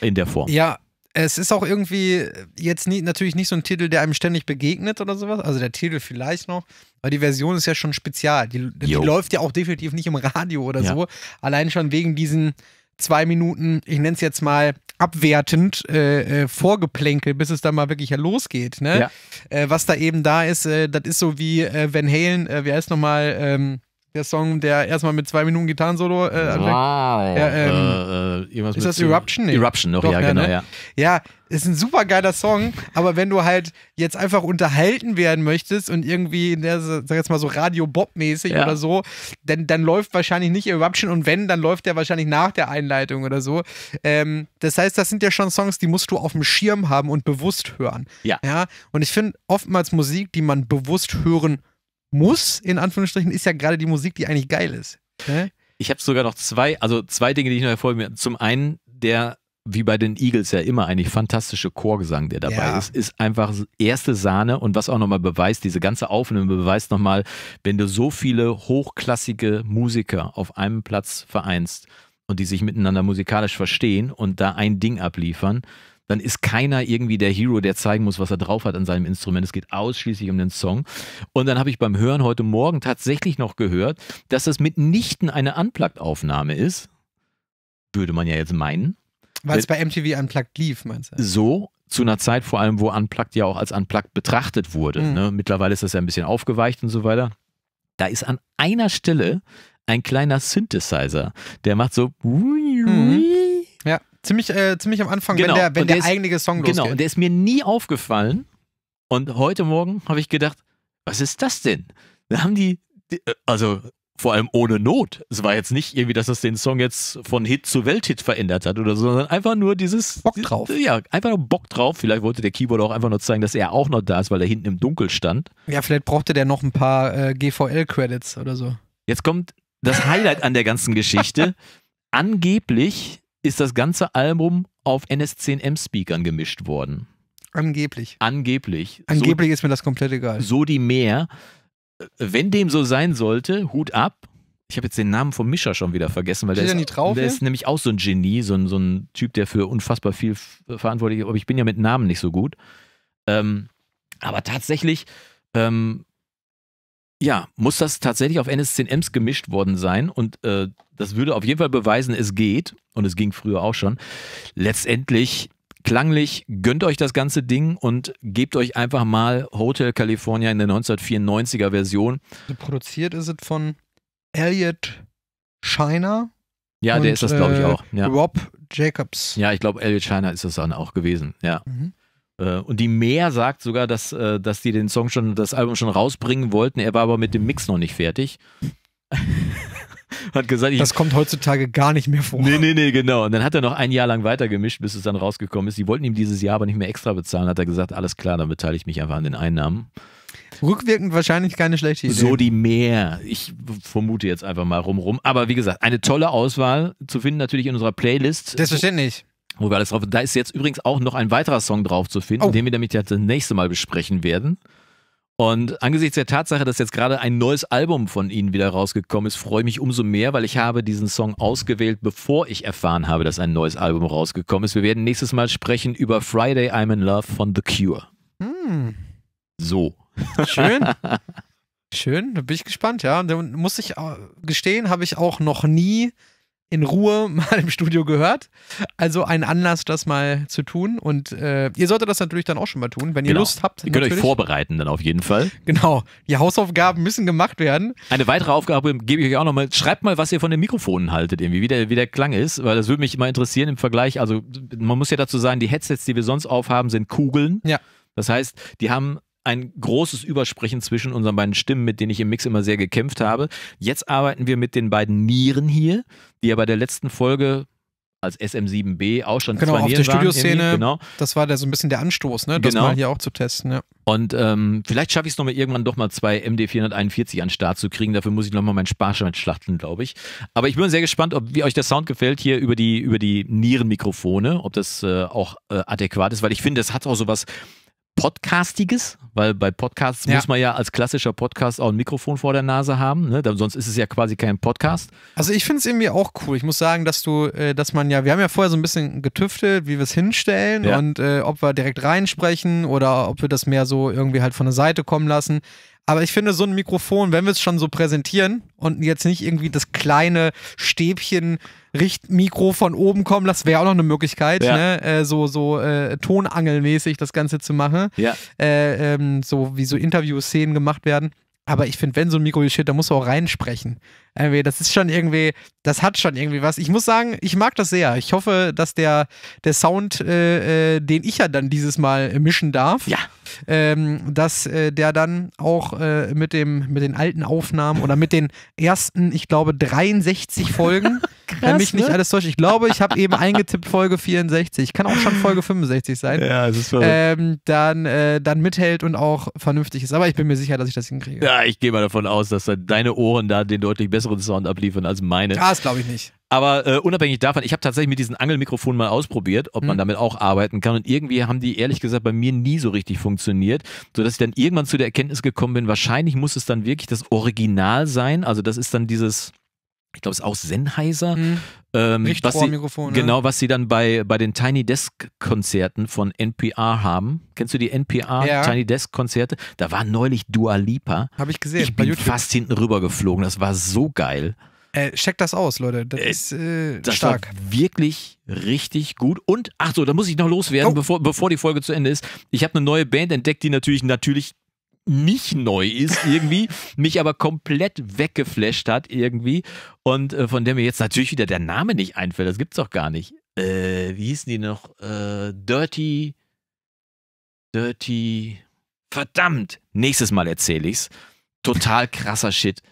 In der Form. Ja, es ist auch irgendwie jetzt nie, natürlich nicht so ein Titel, der einem ständig begegnet oder sowas. Also der Titel vielleicht noch. Weil die Version ist ja schon spezial. Die, die läuft ja auch definitiv nicht im Radio oder ja. so. Allein schon wegen diesen zwei Minuten, ich nenne es jetzt mal abwertend äh, äh, Vorgeplänkel, bis es dann mal wirklich losgeht. Ne? Ja. Äh, was da eben da ist, äh, das ist so wie äh, Van Halen, äh, wie heißt nochmal? Ähm, der Song, der erstmal mit zwei Minuten Gitarrensolo äh, anfängt. Ah, ja. ähm, äh, äh ist das Eruption? Nee. Eruption noch, Doch, ja, genau, ne? ja. Ja, ist ein super geiler Song, aber wenn du halt jetzt einfach unterhalten werden möchtest und irgendwie, in der, sag jetzt mal so Radio Bob-mäßig ja. oder so, dann, dann läuft wahrscheinlich nicht Eruption und wenn, dann läuft der wahrscheinlich nach der Einleitung oder so. Ähm, das heißt, das sind ja schon Songs, die musst du auf dem Schirm haben und bewusst hören. Ja. ja? Und ich finde oftmals Musik, die man bewusst hören muss, in Anführungsstrichen, ist ja gerade die Musik, die eigentlich geil ist. Ne? Ich habe sogar noch zwei, also zwei Dinge, die ich noch hervorheben will. Zum einen, der, wie bei den Eagles ja immer, eigentlich fantastische Chorgesang, der dabei ja. ist, ist einfach erste Sahne und was auch nochmal beweist, diese ganze Aufnahme beweist nochmal, wenn du so viele hochklassige Musiker auf einem Platz vereinst und die sich miteinander musikalisch verstehen und da ein Ding abliefern, dann ist keiner irgendwie der Hero, der zeigen muss, was er drauf hat an seinem Instrument. Es geht ausschließlich um den Song. Und dann habe ich beim Hören heute Morgen tatsächlich noch gehört, dass das mitnichten eine Unplugged-Aufnahme ist. Würde man ja jetzt meinen. Weil es bei MTV Unplugged lief, meinst du? So, zu einer Zeit vor allem, wo Unplugged ja auch als Unplugged betrachtet wurde. Mhm. Ne? Mittlerweile ist das ja ein bisschen aufgeweicht und so weiter. Da ist an einer Stelle ein kleiner Synthesizer, der macht so. Mhm. Ja. Ziemlich, äh, ziemlich am Anfang, genau. wenn der, wenn der, der ist, eigentliche Song genau, losgeht. Genau, und der ist mir nie aufgefallen. Und heute Morgen habe ich gedacht, was ist das denn? Da haben die, die, äh, also vor allem ohne Not. Es war jetzt nicht irgendwie, dass das den Song jetzt von Hit zu Welthit verändert hat oder so, sondern einfach nur dieses. Bock drauf. Ja, einfach nur Bock drauf. Vielleicht wollte der Keyboard auch einfach nur zeigen, dass er auch noch da ist, weil er hinten im Dunkel stand. Ja, vielleicht brauchte der noch ein paar äh, GVL-Credits oder so. Jetzt kommt das Highlight an der ganzen Geschichte. [laughs] Angeblich ist das ganze Album auf NS10M-Speakern gemischt worden. Angeblich. Angeblich. Angeblich so, ist mir das komplett egal. So die mehr. Wenn dem so sein sollte, Hut ab. Ich habe jetzt den Namen vom Mischer schon wieder vergessen, weil der, ist, nicht drauf, der ist nämlich auch so ein Genie, so ein, so ein Typ, der für unfassbar viel verantwortlich ist. Aber ich bin ja mit Namen nicht so gut. Ähm, aber tatsächlich ähm, ja, muss das tatsächlich auf NSCNMs gemischt worden sein und äh, das würde auf jeden Fall beweisen, es geht und es ging früher auch schon. Letztendlich klanglich gönnt euch das ganze Ding und gebt euch einfach mal Hotel California in der 1994er Version. Produziert ist es von Elliot Shiner. Ja, und, der ist das, glaube ich, äh, auch. Ja. Rob Jacobs. Ja, ich glaube, Elliot Shiner ist das dann auch gewesen. Ja. Mhm. Äh, und die Mehr sagt sogar, dass, äh, dass die den Song schon, das Album schon rausbringen wollten. Er war aber mit dem Mix noch nicht fertig. [laughs] hat gesagt, ich, das kommt heutzutage gar nicht mehr vor. Nee, nee, nee, genau. Und dann hat er noch ein Jahr lang weitergemischt, bis es dann rausgekommen ist. Die wollten ihm dieses Jahr aber nicht mehr extra bezahlen. Hat er gesagt, alles klar, dann beteilige ich mich einfach an den Einnahmen. Rückwirkend wahrscheinlich keine schlechte Idee. So die Mehr. Ich vermute jetzt einfach mal rumrum. Aber wie gesagt, eine tolle Auswahl zu finden natürlich in unserer Playlist. Selbstverständlich wo wir alles drauf. Da ist jetzt übrigens auch noch ein weiterer Song drauf zu finden, oh. den wir damit ja das nächste Mal besprechen werden. Und angesichts der Tatsache, dass jetzt gerade ein neues Album von Ihnen wieder rausgekommen ist, freue ich mich umso mehr, weil ich habe diesen Song ausgewählt, bevor ich erfahren habe, dass ein neues Album rausgekommen ist. Wir werden nächstes Mal sprechen über Friday I'm in Love von The Cure. Hm. So. Schön. [laughs] Schön, da bin ich gespannt, ja. Und muss ich äh, gestehen, habe ich auch noch nie in Ruhe [laughs] mal im Studio gehört. Also ein Anlass, das mal zu tun. Und äh, ihr solltet das natürlich dann auch schon mal tun, wenn ihr genau. Lust habt. Ihr könnt euch vorbereiten dann auf jeden Fall. Genau. Die Hausaufgaben müssen gemacht werden. Eine weitere Aufgabe gebe ich euch auch nochmal. Schreibt mal, was ihr von den Mikrofonen haltet, irgendwie, wie der, wie der Klang ist, weil das würde mich immer interessieren im Vergleich. Also man muss ja dazu sagen, die Headsets, die wir sonst aufhaben, sind Kugeln. Ja. Das heißt, die haben ein großes Übersprechen zwischen unseren beiden Stimmen, mit denen ich im Mix immer sehr gekämpft habe. Jetzt arbeiten wir mit den beiden Nieren hier, die ja bei der letzten Folge als SM7B auch schon genau, zwei auf der Studioszene, genau. das war der, so ein bisschen der Anstoß, ne? das genau. mal hier auch zu testen. Ja. Und ähm, vielleicht schaffe ich es nochmal irgendwann doch mal zwei MD441 an den Start zu kriegen, dafür muss ich nochmal meinen Sparschwein schlachten, glaube ich. Aber ich bin sehr gespannt, ob wie euch der Sound gefällt hier über die, über die Nierenmikrofone, ob das äh, auch äh, adäquat ist, weil ich finde, das hat auch sowas, Podcastiges, weil bei Podcasts ja. muss man ja als klassischer Podcast auch ein Mikrofon vor der Nase haben, ne? sonst ist es ja quasi kein Podcast. Also ich finde es irgendwie auch cool. Ich muss sagen, dass du, äh, dass man ja, wir haben ja vorher so ein bisschen getüftelt, wie wir es hinstellen ja. und äh, ob wir direkt reinsprechen oder ob wir das mehr so irgendwie halt von der Seite kommen lassen. Aber ich finde, so ein Mikrofon, wenn wir es schon so präsentieren und jetzt nicht irgendwie das kleine Stäbchen Richtmikro von oben kommen, das wäre auch noch eine Möglichkeit, ja. ne? äh, so, so äh, tonangelmäßig das Ganze zu machen. Ja. Äh, ähm, so wie so Interview-Szenen gemacht werden. Aber ich finde, wenn so ein Mikro steht, da musst du auch reinsprechen. Irgendwie, das ist schon irgendwie, das hat schon irgendwie was. Ich muss sagen, ich mag das sehr. Ich hoffe, dass der, der Sound, äh, äh, den ich ja dann dieses Mal mischen darf, ja. ähm, dass äh, der dann auch äh, mit, dem, mit den alten Aufnahmen oder mit den ersten, ich glaube, 63 Folgen [laughs] Krass, Wenn mich ne? nicht alles täuscht. Ich glaube, ich habe eben eingetippt Folge 64. Kann auch schon Folge 65 sein. Ja, es ist verrückt. Ähm, dann, äh, dann mithält und auch vernünftig ist. Aber ich bin mir sicher, dass ich das hinkriege. Ja, ich gehe mal davon aus, dass deine Ohren da den deutlich besseren Sound abliefern als meine. Ja, das glaube ich nicht. Aber äh, unabhängig davon, ich habe tatsächlich mit diesen Angelmikrofonen mal ausprobiert, ob man mhm. damit auch arbeiten kann. Und irgendwie haben die ehrlich gesagt bei mir nie so richtig funktioniert, sodass ich dann irgendwann zu der Erkenntnis gekommen bin, wahrscheinlich muss es dann wirklich das Original sein. Also das ist dann dieses ich glaube, es ist auch Sennheiser. Mhm. Ähm, was sie, Mikrofon, ne? Genau, was sie dann bei, bei den Tiny Desk Konzerten von NPR haben. Kennst du die NPR ja. Tiny Desk Konzerte? Da war neulich Dua Lipa. Habe ich gesehen. Ich bin YouTube. fast hinten rüber geflogen. Das war so geil. Äh, checkt das aus, Leute. Das äh, ist äh, das stark. wirklich richtig gut. Und, ach so, da muss ich noch loswerden, oh. bevor, bevor die Folge zu Ende ist. Ich habe eine neue Band entdeckt, die natürlich, natürlich nicht neu ist irgendwie, [laughs] mich aber komplett weggeflasht hat irgendwie und äh, von der mir jetzt natürlich wieder der Name nicht einfällt. Das gibt's doch gar nicht. Äh, wie hießen die noch? Äh, Dirty. Dirty. Verdammt! Nächstes Mal erzähle ich's. Total krasser Shit.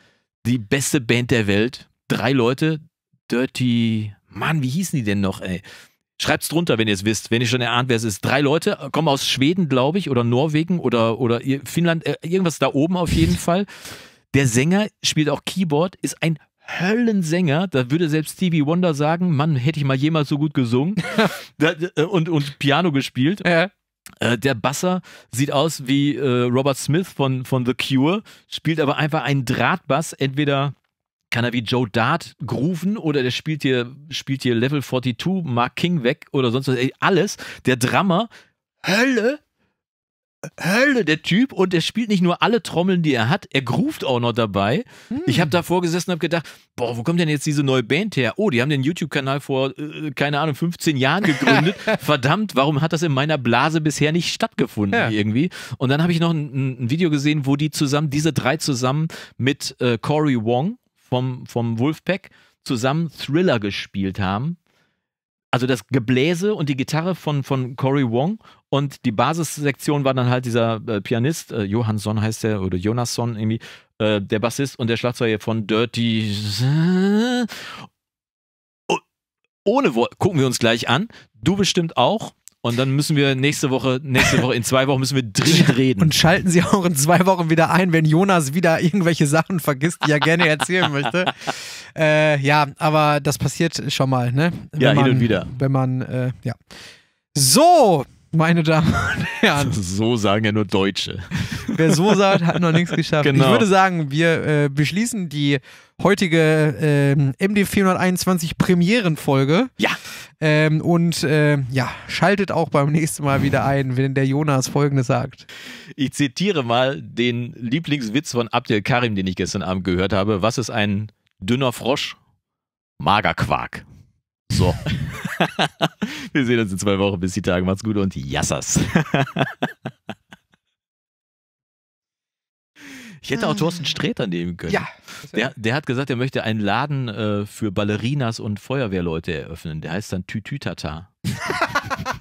Die beste Band der Welt. Drei Leute. Dirty. Mann, wie hießen die denn noch, ey? Schreibt es drunter, wenn ihr es wisst, wenn ihr schon erahnt, wer es ist. Drei Leute äh, kommen aus Schweden, glaube ich, oder Norwegen oder, oder Finnland, äh, irgendwas da oben auf jeden Fall. Der Sänger spielt auch Keyboard, ist ein Höllensänger, da würde selbst Stevie Wonder sagen, Mann, hätte ich mal jemals so gut gesungen [laughs] äh, und, und Piano gespielt. Ja. der Basser sieht aus wie Robert Smith von, von The Cure, spielt aber einfach einen Drahtbass, entweder kann er wie Joe Dart grooven oder der spielt hier, spielt hier Level 42 Mark King weg oder sonst was. Ey, alles. Der Drummer, Hölle, Hölle, der Typ. Und der spielt nicht nur alle Trommeln, die er hat, er groovt auch noch dabei. Hm. Ich habe da vorgesessen und habe gedacht, boah, wo kommt denn jetzt diese neue Band her? Oh, die haben den YouTube-Kanal vor, äh, keine Ahnung, 15 Jahren gegründet. [laughs] Verdammt, warum hat das in meiner Blase bisher nicht stattgefunden ja. irgendwie? Und dann habe ich noch ein, ein, Video gesehen, wo die zusammen, diese drei zusammen mit äh, Corey Wong vom, vom Wolfpack zusammen Thriller gespielt haben. Also das Gebläse und die Gitarre von, von Cory Wong und die Basissektion war dann halt dieser äh, Pianist, äh, Johansson heißt der, oder Jonasson irgendwie, äh, der Bassist und der Schlagzeuger von Dirty. Oh, ohne Wo gucken wir uns gleich an. Du bestimmt auch. Und dann müssen wir nächste Woche, nächste Woche, in zwei Wochen müssen wir dringend reden. Und schalten Sie auch in zwei Wochen wieder ein, wenn Jonas wieder irgendwelche Sachen vergisst, die er gerne erzählen möchte. [laughs] Äh, ja, aber das passiert schon mal, ne? Wenn ja, hin man, und wieder. Wenn man, äh, ja. So, meine Damen und Herren. [laughs] So sagen ja nur Deutsche. Wer so sagt, hat noch nichts geschafft. Genau. Ich würde sagen, wir äh, beschließen die heutige äh, MD421 Premierenfolge. Ja. Ähm, und äh, ja, schaltet auch beim nächsten Mal wieder ein, wenn der Jonas Folgendes sagt. Ich zitiere mal den Lieblingswitz von Abdel Karim, den ich gestern Abend gehört habe. Was ist ein dünner Frosch? Magerquark. So. [laughs] Wir sehen uns in zwei Wochen. Bis die Tage. Macht's gut und Yassas. Ich hätte auch Thorsten Sträter nehmen können. Ja. Der, der hat gesagt, er möchte einen Laden äh, für Ballerinas und Feuerwehrleute eröffnen. Der heißt dann Tütütata. [laughs]